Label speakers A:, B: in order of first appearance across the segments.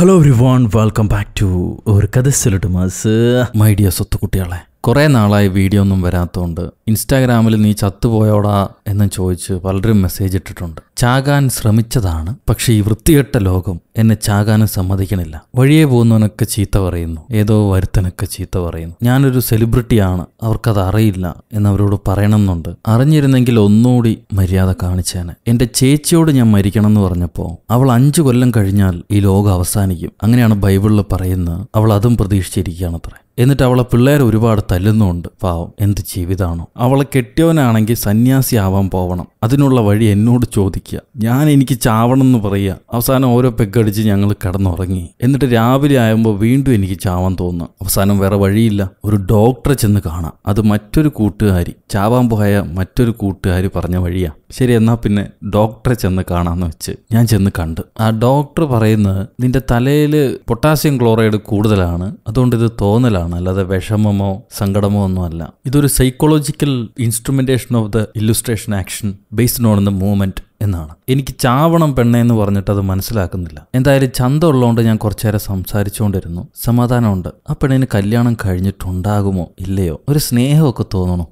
A: hello everyone welcome back to ഒരു കഥ സൊല്ലട്ടുമാസ് my dear സ്വത്തുക്കുട്ടികളെ കുറേ നാളായി വീഡിയോ ഒന്നും വരാത്തതുകൊണ്ട് ഇൻസ്റ്റാഗ്രാമിൽ നീ ചത്തുപോയോടാ എന്ന് ചോദിച്ച് പലരും മെസ്സേജ് ഇട്ടിട്ടുണ്ട് ചാകാൻ ശ്രമിച്ചതാണ് പക്ഷേ ഈ വൃത്തികെട്ട ലോകം എന്നെ ചാകാനും സമ്മതിക്കണില്ല വഴിയെ പോകുന്നവനൊക്കെ ചീത്ത പറയുന്നു ഏതോ വരുത്തനൊക്കെ ചീത്ത പറയുന്നു ഞാനൊരു സെലിബ്രിറ്റിയാണ് അവർക്കത് അറിയില്ല എന്നവരോട് പറയണമെന്നുണ്ട് അറിഞ്ഞിരുന്നെങ്കിൽ ഒന്നുകൂടി മര്യാദ കാണിച്ചേനെ എൻ്റെ ചേച്ചിയോട് ഞാൻ മരിക്കണം എന്ന് പറഞ്ഞപ്പോൾ അവൾ അഞ്ചു കൊല്ലം കഴിഞ്ഞാൽ ഈ ലോകം അവസാനിക്കും അങ്ങനെയാണ് ബൈബിളിൽ പറയുന്നത് അവൾ അതും പ്രതീക്ഷിച്ചിരിക്കുകയാണ് എന്നിട്ട് അവളെ പിള്ളേരെ ഒരുപാട് തല്ലുന്നുമുണ്ട് പാവം എന്ത് ജീവിതമാണോ അവളെ കെട്ടിയവനാണെങ്കിൽ സന്യാസി ആവാൻ പോവണം അതിനുള്ള വഴി എന്നോട് ചോദിക്കുക ഞാൻ എനിക്ക് ചാവണം എന്ന് പറയുക അവസാനം ഓരോ പെഗ്ഗടിച്ച് ഞങ്ങൾ കടന്നുറങ്ങി എന്നിട്ട് രാവിലെ ആകുമ്പോൾ വീണ്ടും എനിക്ക് ചാവാൻ തോന്നുക അവസാനം വേറെ വഴിയില്ല ഒരു ഡോക്ടറെ ചെന്ന് കാണാം അത് മറ്റൊരു കൂട്ടുകാരി ചാവാൻ പോയ മറ്റൊരു കൂട്ടുകാരി പറഞ്ഞ വഴിയാ ശരി എന്നാൽ പിന്നെ ഡോക്ടറെ ചെന്ന് കാണാമെന്ന് വെച്ച് ഞാൻ ചെന്ന് കണ്ട് ആ ഡോക്ടർ പറയുന്നത് നിന്റെ തലയിൽ പൊട്ടാസ്യം ക്ലോറൈഡ് കൂടുതലാണ് അതുകൊണ്ട് ഇത് തോന്നലാണ് അല്ലാതെ വിഷമമോ സങ്കടമോ ഒന്നുമല്ല ഇതൊരു psychological instrumentation of the illustration action based on the movement എന്നാണ് എനിക്ക് ചാവണം പെണ്ണെ എന്ന് പറഞ്ഞിട്ട് അത് മനസ്സിലാക്കുന്നില്ല എന്തായാലും ചന്ത ഉള്ളതുകൊണ്ട് ഞാൻ കുറച്ചു നേരം സംസാരിച്ചുകൊണ്ടിരുന്നു സമാധാനമുണ്ട് ആ പെണ്ണിന് കല്യാണം കഴിഞ്ഞിട്ടുണ്ടാകുമോ ഇല്ലയോ ഒരു സ്നേഹമൊക്കെ തോന്നണോ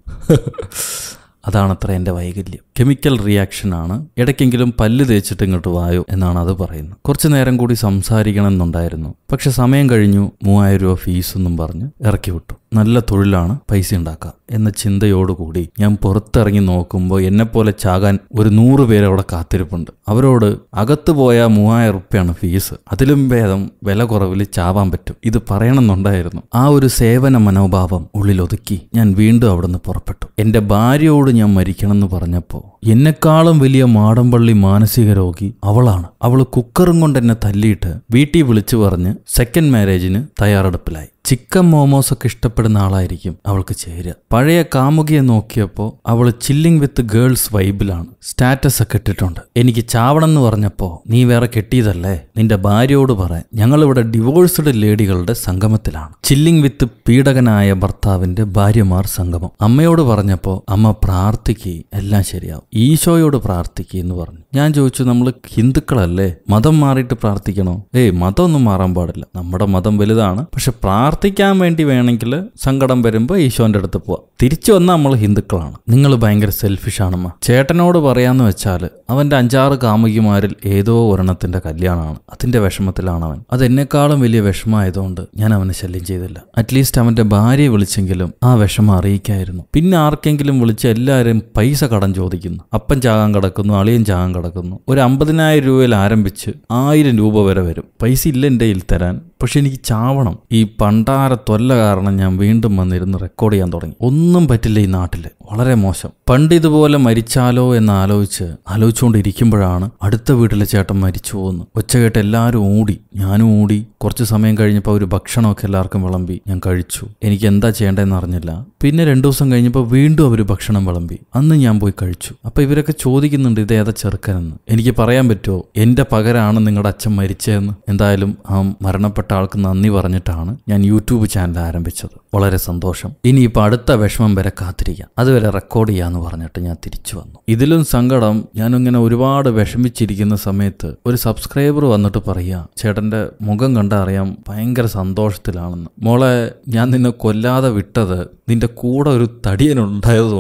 A: അതാണത്ര എൻ്റെ വൈകല്യം കെമിക്കൽ റിയാക്ഷൻ ആണ് ഇടയ്ക്കെങ്കിലും പല്ല് തേച്ചിട്ട് ഇങ്ങോട്ട് വായോ എന്നാണ് അത് പറയുന്നത് കുറച്ചു നേരം കൂടി സംസാരിക്കണം എന്നുണ്ടായിരുന്നു പക്ഷെ സമയം കഴിഞ്ഞു മൂവായിരം രൂപ ഫീസെന്നും പറഞ്ഞ് ഇറക്കി വിട്ടു നല്ല തൊഴിലാണ് പൈസ ഉണ്ടാക്കുക എന്ന ചിന്തയോടുകൂടി ഞാൻ പുറത്തിറങ്ങി നോക്കുമ്പോൾ എന്നെപ്പോലെ ചാകാൻ ഒരു നൂറ് പേര് അവിടെ കാത്തിരിപ്പുണ്ട് അവരോട് അകത്ത് പോയ മൂവായിരം റുപ്യാണ് ഫീസ് അതിലും ഭേദം വില കുറവിൽ ചാവാൻ പറ്റും ഇത് പറയണമെന്നുണ്ടായിരുന്നു ആ ഒരു സേവന മനോഭാവം ഉള്ളിലൊതുക്കി ഞാൻ വീണ്ടും അവിടുന്ന് പുറപ്പെട്ടു എൻ്റെ ഭാര്യയോട് ഞാൻ മരിക്കണമെന്ന് പറഞ്ഞപ്പോൾ എന്നെക്കാളും വലിയ മാടമ്പള്ളി മാനസിക രോഗി അവളാണ് അവൾ കുക്കറും കൊണ്ട് എന്നെ തല്ലിയിട്ട് വീട്ടിൽ വിളിച്ചു പറഞ്ഞ് സെക്കൻഡ് മാരേജിന് തയ്യാറെടുപ്പിലായി ചിക്കൻ മോമോസ് ഒക്കെ ഇഷ്ടപ്പെടുന്ന ആളായിരിക്കും അവൾക്ക് ചേരുക പഴയ കാമുകിയെ നോക്കിയപ്പോൾ അവൾ ചില്ലിങ് വിത്ത് ഗേൾസ് വൈബിലാണ് സ്റ്റാറ്റസ് ഒക്കെ ഇട്ടിട്ടുണ്ട് എനിക്ക് ചാവണം എന്ന് പറഞ്ഞപ്പോൾ നീ വേറെ കെട്ടിയതല്ലേ നിന്റെ ഭാര്യയോട് പറ ഞങ്ങളിവിടെ ഡിവോഴ്സ്ഡ് ലേഡികളുടെ സംഗമത്തിലാണ് ചില്ലിംഗ് വിത്ത് പീഡകനായ ഭർത്താവിന്റെ ഭാര്യമാർ സംഗമം അമ്മയോട് പറഞ്ഞപ്പോൾ അമ്മ പ്രാർത്ഥിക്കുക എല്ലാം ശരിയാവും ഈശോയോട് പ്രാർത്ഥിക്കുക എന്ന് പറഞ്ഞു ഞാൻ ചോദിച്ചു നമ്മൾ ഹിന്ദുക്കളല്ലേ മതം മാറിയിട്ട് പ്രാർത്ഥിക്കണോ ഏയ് മതം ഒന്നും മാറാൻ പാടില്ല നമ്മുടെ മതം വലുതാണ് പക്ഷെ പ്രാർത്ഥിക്കാൻ വേണ്ടി വേണമെങ്കിൽ സങ്കടം വരുമ്പോൾ ഈശോന്റെ അടുത്ത് പോവാം തിരിച്ചു വന്നാൽ നമ്മൾ ഹിന്ദുക്കളാണ് നിങ്ങൾ ഭയങ്കര സെൽഫിഷാണമ്മ ചേട്ടനോട് പറ പറയാമെന്ന് വെച്ചാൽ അവൻ്റെ അഞ്ചാറ് കാമുകിമാരിൽ ഏതോ ഒരെണ്ണത്തിൻ്റെ കല്യാണമാണ് അതിൻ്റെ വിഷമത്തിലാണ് അവൻ അതെന്നെക്കാളും വലിയ വിഷമമായതുകൊണ്ട് ഞാൻ അവനെ ശല്യം ചെയ്തില്ല അറ്റ്ലീസ്റ്റ് അവൻ്റെ ഭാര്യയെ വിളിച്ചെങ്കിലും ആ വിഷമം അറിയിക്കായിരുന്നു പിന്നെ ആർക്കെങ്കിലും വിളിച്ച് എല്ലാവരും പൈസ കടം ചോദിക്കുന്നു അപ്പൻ ചാകാൻ കിടക്കുന്നു അളിയൻ ചാകാൻ കിടക്കുന്നു ഒരു അമ്പതിനായിരം രൂപയിൽ ആരംഭിച്ച് ആയിരം രൂപ വരെ വരും പൈസ ഇല്ല എൻ്റെ തരാൻ പക്ഷെ എനിക്ക് ചാവണം ഈ പണ്ടാര തൊല്ല കാരണം ഞാൻ വീണ്ടും വന്നിരുന്ന് റെക്കോർഡ് ചെയ്യാൻ തുടങ്ങി ഒന്നും പറ്റില്ല ഈ നാട്ടിൽ വളരെ മോശം പണ്ട് ഇതുപോലെ മരിച്ചാലോ എന്ന് ആലോചിച്ച് ആലോചിച്ചുകൊണ്ടിരിക്കുമ്പോഴാണ് അടുത്ത വീട്ടിലെ ചേട്ടൻ മരിച്ചു പോകുന്നു ഒച്ച കേട്ട് എല്ലാവരും ഓടി ഞാനും ഓടി കുറച്ച് സമയം കഴിഞ്ഞപ്പോൾ ഒരു ഭക്ഷണമൊക്കെ എല്ലാവർക്കും വിളമ്പി ഞാൻ കഴിച്ചു എനിക്ക് എന്താ ചെയ്യേണ്ടതെന്ന് അറിഞ്ഞില്ല പിന്നെ രണ്ടു ദിവസം കഴിഞ്ഞപ്പോൾ വീണ്ടും അവർ ഭക്ഷണം വിളമ്പി അന്ന് ഞാൻ പോയി കഴിച്ചു അപ്പോൾ ഇവരൊക്കെ ചോദിക്കുന്നുണ്ട് ഇത് ഏതാ ചെറുക്കനെന്ന് എനിക്ക് പറയാൻ പറ്റുമോ എൻ്റെ പകരാണ് നിങ്ങളുടെ അച്ഛൻ മരിച്ചതെന്ന് എന്തായാലും ആ മരണപ്പെട്ട പ്രിയപ്പെട്ട ആൾക്ക് നന്ദി പറഞ്ഞിട്ടാണ് ഞാൻ യൂട്യൂബ് ചാനൽ ആരംഭിച്ചത് വളരെ സന്തോഷം ഇനി ഇനിയിപ്പോൾ അടുത്ത വിഷമം വരെ കാത്തിരിക്കാം അതുവരെ റെക്കോർഡ് ചെയ്യാന്ന് പറഞ്ഞിട്ട് ഞാൻ തിരിച്ചു വന്നു ഇതിലും സങ്കടം ഞാനിങ്ങനെ ഒരുപാട് വിഷമിച്ചിരിക്കുന്ന സമയത്ത് ഒരു സബ്സ്ക്രൈബർ വന്നിട്ട് പറയുക ചേട്ടൻ്റെ മുഖം കണ്ടറിയാം ഭയങ്കര സന്തോഷത്തിലാണെന്ന് മോളെ ഞാൻ നിന്നെ കൊല്ലാതെ വിട്ടത് നിന്റെ കൂടെ ഒരു തടിയൻ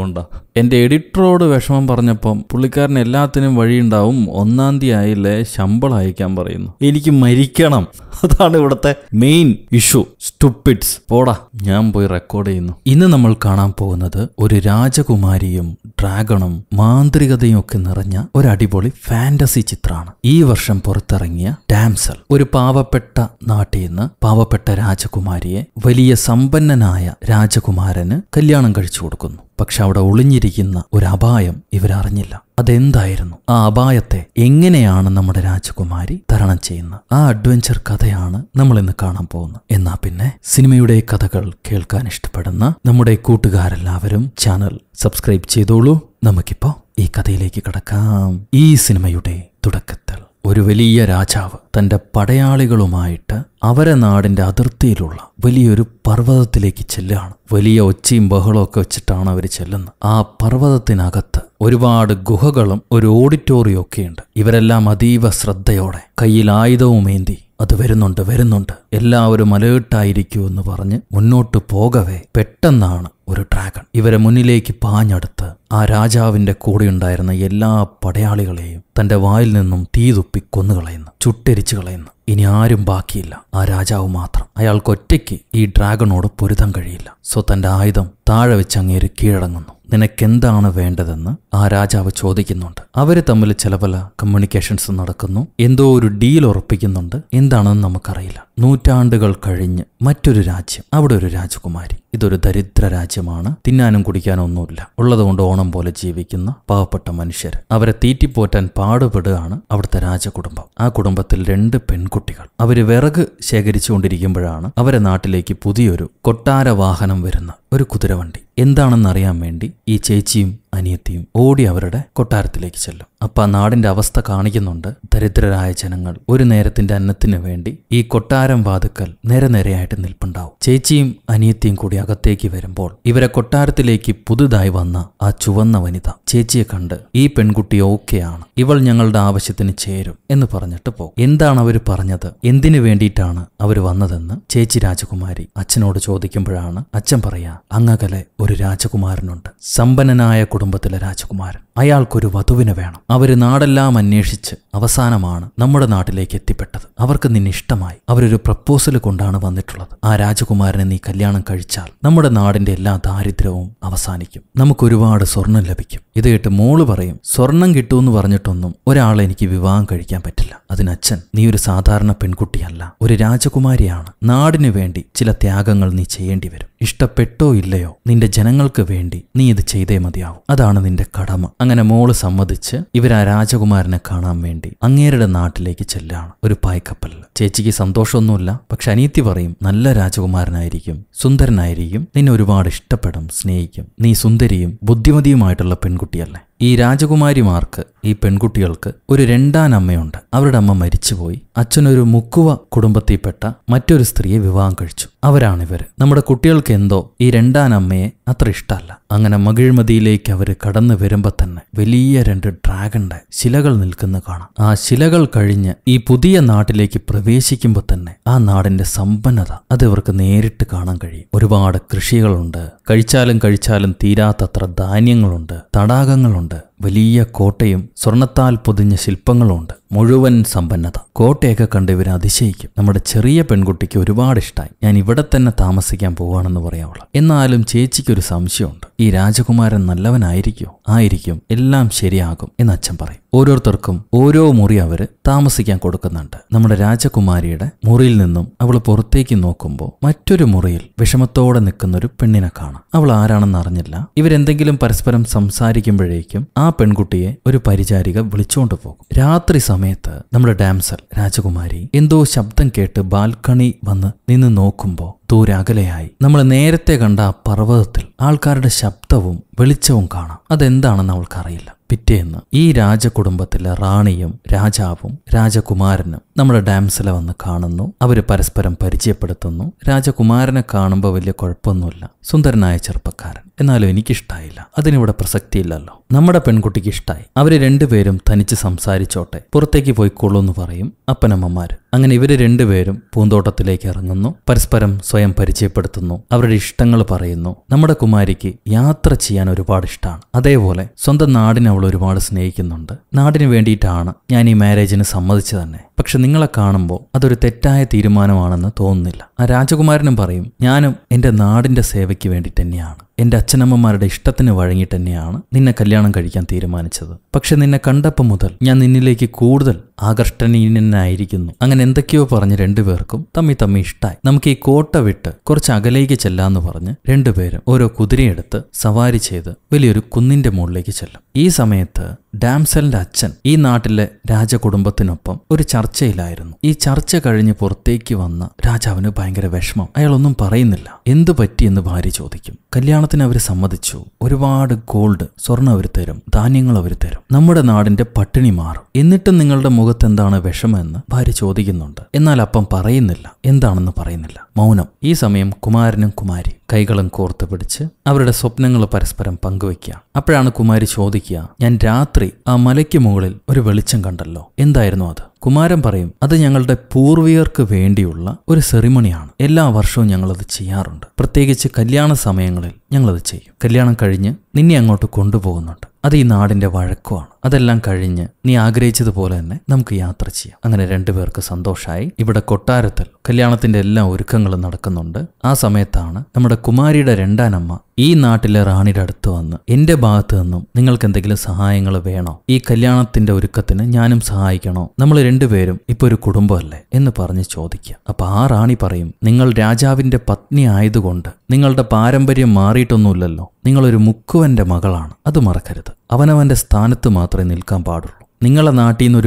A: കൊണ്ടാണ് എൻ്റെ എഡിറ്ററോട് വിഷമം പറഞ്ഞപ്പം പുള്ളിക്കാരൻ എല്ലാത്തിനും വഴിയുണ്ടാവും ഒന്നാം തീയതി ആയില്ലേ ശമ്പളം അയക്കാൻ പറയുന്നു എനിക്ക് മരിക്കണം അതാണ് ഇവിടെ ഇവിടുത്തെ മെയിൻ ഇഷ്യൂ സ്റ്റുപ്പിഡ്സ് പോടാ ഞാൻ പോയി റെക്കോർഡ് ചെയ്യുന്നു ഇന്ന് നമ്മൾ കാണാൻ പോകുന്നത് ഒരു രാജകുമാരിയും ഡ്രാഗണും മാന്ത്രികതയും ഒക്കെ നിറഞ്ഞ ഒരു അടിപൊളി ഫാന്റസി ചിത്രമാണ് ഈ വർഷം പുറത്തിറങ്ങിയ ഡാംസൽ ഒരു പാവപ്പെട്ട നാട്ടിൽ നിന്ന് പാവപ്പെട്ട രാജകുമാരിയെ വലിയ സമ്പന്നനായ രാജകുമാരന് കല്യാണം കഴിച്ചു കൊടുക്കുന്നു പക്ഷെ അവിടെ ഒളിഞ്ഞിരിക്കുന്ന ഒരു അപായം ഇവരറിഞ്ഞില്ല അതെന്തായിരുന്നു ആ അപായത്തെ എങ്ങനെയാണ് നമ്മുടെ രാജകുമാരി തരണം ചെയ്യുന്നത് ആ അഡ്വഞ്ചർ കഥയാണ് നമ്മൾ ഇന്ന് കാണാൻ പോകുന്നത് എന്നാ പിന്നെ സിനിമയുടെ കഥകൾ കേൾക്കാൻ ഇഷ്ടപ്പെടുന്ന നമ്മുടെ കൂട്ടുകാരെല്ലാവരും ചാനൽ സബ്സ്ക്രൈബ് ചെയ്തോളൂ നമുക്കിപ്പോ ഈ കഥയിലേക്ക് കടക്കാം ഈ സിനിമയുടെ തുടക്കത്തിൽ ഒരു വലിയ രാജാവ് തൻ്റെ പടയാളികളുമായിട്ട് അവരെ നാടിൻ്റെ അതിർത്തിയിലുള്ള വലിയൊരു പർവ്വതത്തിലേക്ക് ചെല്ലുകയാണ് വലിയ ഒച്ചയും ബഹളമൊക്കെ വെച്ചിട്ടാണ് അവർ ചെല്ലുന്നത് ആ പർവ്വതത്തിനകത്ത് ഒരുപാട് ഗുഹകളും ഒരു ഓഡിറ്റോറിയം ഒക്കെയുണ്ട് ഇവരെല്ലാം അതീവ ശ്രദ്ധയോടെ കയ്യിൽ ആയുധവും ഏന്തി അത് വരുന്നുണ്ട് വരുന്നുണ്ട് എല്ലാവരും അലേർട്ടായിരിക്കൂ എന്ന് പറഞ്ഞ് മുന്നോട്ട് പോകവേ പെട്ടെന്നാണ് ഒരു ഡ്രാഗൺ ഇവരെ മുന്നിലേക്ക് പാഞ്ഞടുത്ത് ആ രാജാവിന്റെ കൂടെയുണ്ടായിരുന്ന എല്ലാ പടയാളികളെയും തന്റെ വായിൽ നിന്നും തീ തുപ്പി കൊന്നുകളയുന്നു ചുട്ടരിച്ചു കളയുന്നു ഇനി ആരും ബാക്കിയില്ല ആ രാജാവ് മാത്രം അയാൾക്ക് ഒറ്റയ്ക്ക് ഈ ഡ്രാഗണോട് പൊരുതാൻ കഴിയില്ല സോ തന്റെ ആയുധം താഴെ വെച്ച് അങ്ങേര് കീഴടങ്ങുന്നു നിനക്കെന്താണ് വേണ്ടതെന്ന് ആ രാജാവ് ചോദിക്കുന്നുണ്ട് അവര് തമ്മിൽ ചില പല കമ്മ്യൂണിക്കേഷൻസ് നടക്കുന്നു എന്തോ ഒരു ഡീൽ ഉറപ്പിക്കുന്നുണ്ട് എന്താണെന്ന് നമുക്കറിയില്ല നൂറ്റി നൂറ്റാണ്ടുകൾ കഴിഞ്ഞ് മറ്റൊരു രാജ്യം അവിടെ ഒരു രാജകുമാരി ഇതൊരു ദരിദ്ര രാജ്യമാണ് തിന്നാനും കുടിക്കാനും ഒന്നുമില്ല ഉള്ളതുകൊണ്ട് ഓണം പോലെ ജീവിക്കുന്ന പാവപ്പെട്ട മനുഷ്യർ അവരെ തീറ്റിപ്പോറ്റാൻ പാടുപെടുകയാണ് അവിടുത്തെ രാജകുടുംബം ആ കുടുംബത്തിൽ രണ്ട് പെൺകുട്ടികൾ അവർ വിറക് ശേഖരിച്ചുകൊണ്ടിരിക്കുമ്പോഴാണ് അവരെ നാട്ടിലേക്ക് പുതിയൊരു കൊട്ടാര വാഹനം വരുന്ന ഒരു കുതിരവണ്ടി എന്താണെന്നറിയാൻ വേണ്ടി ഈ ചേച്ചിയും അനിയത്തിയും ഓടി അവരുടെ കൊട്ടാരത്തിലേക്ക് ചെല്ലും അപ്പ ആ അവസ്ഥ കാണിക്കുന്നുണ്ട് ദരിദ്രരായ ജനങ്ങൾ ഒരു നേരത്തിന്റെ അന്നത്തിന് വേണ്ടി ഈ കൊട്ടാരം വാതുക്കൽ നിരനിരയായിട്ട് നിൽപ്പുണ്ടാവും ചേച്ചിയും അനിയത്തിയും കൂടി അകത്തേക്ക് വരുമ്പോൾ ഇവരെ കൊട്ടാരത്തിലേക്ക് പുതുതായി വന്ന ആ ചുവന്ന വനിത ചേച്ചിയെ കണ്ട് ഈ പെൺകുട്ടി ഓക്കെയാണ് ഇവൾ ഞങ്ങളുടെ ആവശ്യത്തിന് ചേരും എന്ന് പറഞ്ഞിട്ട് പോകും എന്താണ് അവർ പറഞ്ഞത് എന്തിനു വേണ്ടിയിട്ടാണ് അവർ വന്നതെന്ന് ചേച്ചി രാജകുമാരി അച്ഛനോട് ചോദിക്കുമ്പോഴാണ് അച്ഛൻ പറയാ അങ്ങകലെ ഒരു രാജകുമാരനുണ്ട് സമ്പന്നനായ കുടുംബത്തിലെ രാജകുമാരൻ അയാൾക്കൊരു വധുവിനെ വേണം അവർ നാടെല്ലാം അന്വേഷിച്ച് അവസാനമാണ് നമ്മുടെ നാട്ടിലേക്ക് എത്തിപ്പെട്ടത് അവർക്ക് നിന്നിഷ്ടമായി അവരൊരു പ്രപ്പോസൽ കൊണ്ടാണ് വന്നിട്ടുള്ളത് ആ രാജകുമാരനെ നീ കല്യാണം കഴിച്ചാൽ നമ്മുടെ നാടിന്റെ എല്ലാ ദാരിദ്ര്യവും അവസാനിക്കും നമുക്ക് ഒരുപാട് സ്വർണം ലഭിക്കും ഇത് കേട്ട് മോള് പറയും സ്വർണം കിട്ടുമെന്ന് പറഞ്ഞിട്ടൊന്നും ഒരാളെ എനിക്ക് വിവാഹം കഴിക്കാൻ പറ്റില്ല അതിനച്ഛൻ നീ ഒരു സാധാരണ പെൺകുട്ടിയല്ല ഒരു രാജകുമാരിയാണ് നാടിനു വേണ്ടി ചില ത്യാഗങ്ങൾ നീ ചെയ്യേണ്ടി വരും ഇഷ്ടപ്പെട്ടോ ഇല്ലയോ നിന്റെ ജനങ്ങൾക്ക് വേണ്ടി നീ ഇത് ചെയ്തേ മതിയാവും അതാണ് നിന്റെ കടമ അങ്ങനെ മോള് സമ്മതിച്ച് ഇവരാ രാജകുമാരനെ കാണാൻ വേണ്ടി അങ്ങേരുടെ നാട്ടിലേക്ക് ചെല്ലാണ് ഒരു പായ്ക്കപ്പലിൽ ചേച്ചിക്ക് സന്തോഷമൊന്നുമില്ല പക്ഷെ അനിയത്തി പറയും നല്ല രാജകുമാരനായിരിക്കും സുന്ദരനായിരിക്കും നിന്നെ ഒരുപാട് ഇഷ്ടപ്പെടും സ്നേഹിക്കും നീ സുന്ദരിയും ബുദ്ധിമതിയുമായിട്ടുള്ള പെൺകുട്ടിയല്ലേ ഈ രാജകുമാരിമാർക്ക് ഈ പെൺകുട്ടികൾക്ക് ഒരു രണ്ടാം അമ്മയുണ്ട് അവരുടെ അമ്മ മരിച്ചുപോയി അച്ഛനൊരു മുക്കുവ കുടുംബത്തിൽപ്പെട്ട മറ്റൊരു സ്ത്രീയെ വിവാഹം കഴിച്ചു അവരാണിവർ നമ്മുടെ കുട്ടികൾക്ക് എന്തോ ഈ രണ്ടാം അമ്മയെ അത്ര ഇഷ്ടമല്ല അങ്ങനെ മകിഴ്മതിയിലേക്ക് അവർ കടന്നു വരുമ്പോൾ തന്നെ വലിയ രണ്ട് ഡ്രാഗന്റെ ശിലകൾ നിൽക്കുന്ന കാണാം ആ ശിലകൾ കഴിഞ്ഞ് ഈ പുതിയ നാട്ടിലേക്ക് പ്രവേശിക്കുമ്പോൾ തന്നെ ആ നാടിന്റെ സമ്പന്നത അത് ഇവർക്ക് നേരിട്ട് കാണാൻ കഴിയും ഒരുപാട് കൃഷികളുണ്ട് കഴിച്ചാലും കഴിച്ചാലും തീരാത്തത്ര ധാന്യങ്ങളുണ്ട് തടാകങ്ങളുണ്ട് വലിയ കോട്ടയും സ്വർണത്താൽ പൊതിഞ്ഞ ശില്പങ്ങളുമുണ്ട് മുഴുവൻ സമ്പന്നത കോട്ടയൊക്കെ കണ്ട് ഇവർ അതിശയിക്കും നമ്മുടെ ചെറിയ പെൺകുട്ടിക്ക് ഒരുപാട് ഇഷ്ടമായി ഞാൻ ഇവിടെ തന്നെ താമസിക്കാൻ പോവാണെന്ന് പറയാവുള്ളൂ എന്നാലും ചേച്ചിക്കൊരു സംശയമുണ്ട് ഈ രാജകുമാരൻ നല്ലവനായിരിക്കോ ആയിരിക്കും എല്ലാം ശരിയാകും എന്ന് അച്ഛൻ പറയും ഓരോരുത്തർക്കും ഓരോ മുറി അവർ താമസിക്കാൻ കൊടുക്കുന്നുണ്ട് നമ്മുടെ രാജകുമാരിയുടെ മുറിയിൽ നിന്നും അവൾ പുറത്തേക്ക് നോക്കുമ്പോൾ മറ്റൊരു മുറിയിൽ വിഷമത്തോടെ നിൽക്കുന്ന ഒരു പെണ്ണിനെ കാണാം അവൾ ആരാണെന്ന് അറിഞ്ഞില്ല ഇവരെന്തെങ്കിലും പരസ്പരം സംസാരിക്കുമ്പോഴേക്കും ആ പെൺകുട്ടിയെ ഒരു പരിചാരിക വിളിച്ചുകൊണ്ട് പോകും രാത്രി സമയത്ത് നമ്മുടെ ഡാംസൽ രാജകുമാരി എന്തോ ശബ്ദം കേട്ട് ബാൽക്കണി വന്ന് നിന്ന് നോക്കുമ്പോൾ ദൂരകലയായി നമ്മൾ നേരത്തെ കണ്ട ആ പർവ്വതത്തിൽ ആൾക്കാരുടെ ശബ്ദവും വെളിച്ചവും കാണാം അതെന്താണെന്ന് അവൾക്കറിയില്ല പിറ്റേന്ന് ഈ രാജകുടുംബത്തിലെ റാണിയും രാജാവും രാജകുമാരനും നമ്മുടെ ഡാംസിലെ വന്ന് കാണുന്നു അവർ പരസ്പരം പരിചയപ്പെടുത്തുന്നു രാജകുമാരനെ കാണുമ്പോൾ വലിയ കുഴപ്പമൊന്നുമില്ല സുന്ദരനായ ചെറുപ്പക്കാരൻ എന്നാലും എനിക്കിഷ്ടായില്ല അതിനിവിടെ പ്രസക്തിയില്ലല്ലോ നമ്മുടെ പെൺകുട്ടിക്ക് ഇഷ്ടായി അവർ രണ്ടുപേരും തനിച്ച് സംസാരിച്ചോട്ടെ പുറത്തേക്ക് പോയിക്കോളൂ എന്ന് പറയും അപ്പനമ്മമാർ അങ്ങനെ ഇവർ രണ്ടുപേരും പൂന്തോട്ടത്തിലേക്ക് ഇറങ്ങുന്നു പരസ്പരം സ്വയം പരിചയപ്പെടുത്തുന്നു അവരുടെ ഇഷ്ടങ്ങൾ പറയുന്നു നമ്മുടെ കുമാരിക്ക് യാത്ര ചെയ്യാൻ ഒരുപാട് ഇഷ്ടമാണ് അതേപോലെ സ്വന്തം നാടിനെ അവൾ ഒരുപാട് സ്നേഹിക്കുന്നുണ്ട് നാടിന് വേണ്ടിയിട്ടാണ് ഞാൻ ഈ മാരേജിന് സമ്മതിച്ചു തന്നെ പക്ഷെ നിങ്ങളെ കാണുമ്പോൾ അതൊരു തെറ്റായ തീരുമാനമാണെന്ന് തോന്നുന്നില്ല ആ രാജകുമാരനും പറയും ഞാനും എൻ്റെ നാടിൻ്റെ സേവയ്ക്ക് വേണ്ടി തന്നെയാണ് എൻ്റെ അച്ഛനമ്മമാരുടെ ഇഷ്ടത്തിന് വഴങ്ങി തന്നെയാണ് നിന്നെ കല്യാണം കഴിക്കാൻ തീരുമാനിച്ചത് പക്ഷെ നിന്നെ കണ്ടപ്പോൾ മുതൽ ഞാൻ നിന്നിലേക്ക് കൂടുതൽ ആകർഷണീയനായിരിക്കുന്നു അങ്ങനെ എന്തൊക്കെയോ പറഞ്ഞ് രണ്ടുപേർക്കും തമ്മി തമ്മി ഇഷ്ടായി നമുക്ക് ഈ കോട്ട വിട്ട് കുറച്ച് അകലേക്ക് ചെല്ലാന്ന് പറഞ്ഞ് രണ്ടുപേരും ഓരോ കുതിരയെടുത്ത് സവാരി ചെയ്ത് വലിയൊരു കുന്നിൻ്റെ മുകളിലേക്ക് ചെല്ലും ഈ സമയത്ത് ഡാംസലിന്റെ അച്ഛൻ ഈ നാട്ടിലെ രാജകുടുംബത്തിനൊപ്പം ഒരു ചർച്ചയിലായിരുന്നു ഈ ചർച്ച കഴിഞ്ഞ് പുറത്തേക്ക് വന്ന രാജാവിന് ഭയങ്കര വിഷമം അയാളൊന്നും പറയുന്നില്ല എന്തു പറ്റിയെന്ന് ഭാര്യ ചോദിക്കും കല്യാണത്തിന് അവർ സമ്മതിച്ചു ഒരുപാട് ഗോൾഡ് സ്വർണ്ണം അവർ തരും ധാന്യങ്ങൾ അവർ തരും നമ്മുടെ നാടിന്റെ പട്ടിണി മാറും എന്നിട്ടും നിങ്ങളുടെ മുഖത്ത് എന്താണ് വിഷമെന്ന് ഭാര്യ ചോദിക്കുന്നുണ്ട് എന്നാൽ അപ്പം പറയുന്നില്ല എന്താണെന്ന് പറയുന്നില്ല മൗനം ഈ സമയം കുമാരനും കുമാരി കൈകളും കോർത്ത് പിടിച്ച് അവരുടെ സ്വപ്നങ്ങൾ പരസ്പരം പങ്കുവയ്ക്കുക അപ്പോഴാണ് കുമാരി ചോദിക്കുക ഞാൻ രാത്രി ആ മലയ്ക്ക് മുകളിൽ ഒരു വെളിച്ചം കണ്ടല്ലോ എന്തായിരുന്നു അത് കുമാരൻ പറയും അത് ഞങ്ങളുടെ പൂർവികർക്ക് വേണ്ടിയുള്ള ഒരു സെറിമണിയാണ് എല്ലാ വർഷവും ഞങ്ങളത് ചെയ്യാറുണ്ട് പ്രത്യേകിച്ച് കല്യാണ സമയങ്ങളിൽ ഞങ്ങളത് ചെയ്യും കല്യാണം കഴിഞ്ഞ് നിന്നെ അങ്ങോട്ട് കൊണ്ടുപോകുന്നുണ്ട് അത് ഈ നാടിൻ്റെ വഴക്കുമാണ് അതെല്ലാം കഴിഞ്ഞ് നീ ആഗ്രഹിച്ചതുപോലെ തന്നെ നമുക്ക് യാത്ര ചെയ്യാം അങ്ങനെ രണ്ടുപേർക്ക് സന്തോഷമായി ഇവിടെ കൊട്ടാരത്തിൽ കല്യാണത്തിന്റെ എല്ലാ ഒരുക്കങ്ങളും നടക്കുന്നുണ്ട് ആ സമയത്താണ് നമ്മുടെ കുമാരിയുടെ രണ്ടാനമ്മ ഈ നാട്ടിലെ റാണിയുടെ അടുത്ത് വന്ന് എൻ്റെ ഭാഗത്തു നിന്നും നിങ്ങൾക്ക് എന്തെങ്കിലും സഹായങ്ങൾ വേണോ ഈ കല്യാണത്തിന്റെ ഒരുക്കത്തിന് ഞാനും സഹായിക്കണോ നമ്മൾ രണ്ടുപേരും ഇപ്പൊ ഒരു കുടുംബമല്ലേ എന്ന് പറഞ്ഞ് ചോദിക്കുക അപ്പൊ ആ റാണി പറയും നിങ്ങൾ രാജാവിന്റെ പത്നി ആയതുകൊണ്ട് നിങ്ങളുടെ പാരമ്പര്യം മാറിയിട്ടൊന്നുമില്ലല്ലോ നിങ്ങളൊരു മുക്കുവന്റെ മകളാണ് അത് മറക്കരുത് അവനവന്റെ സ്ഥാനത്ത് മാത്രം മാത്രമേ നിൽക്കാൻ പാടുള്ളൂ നിങ്ങളെ നാട്ടിൽ നിന്ന്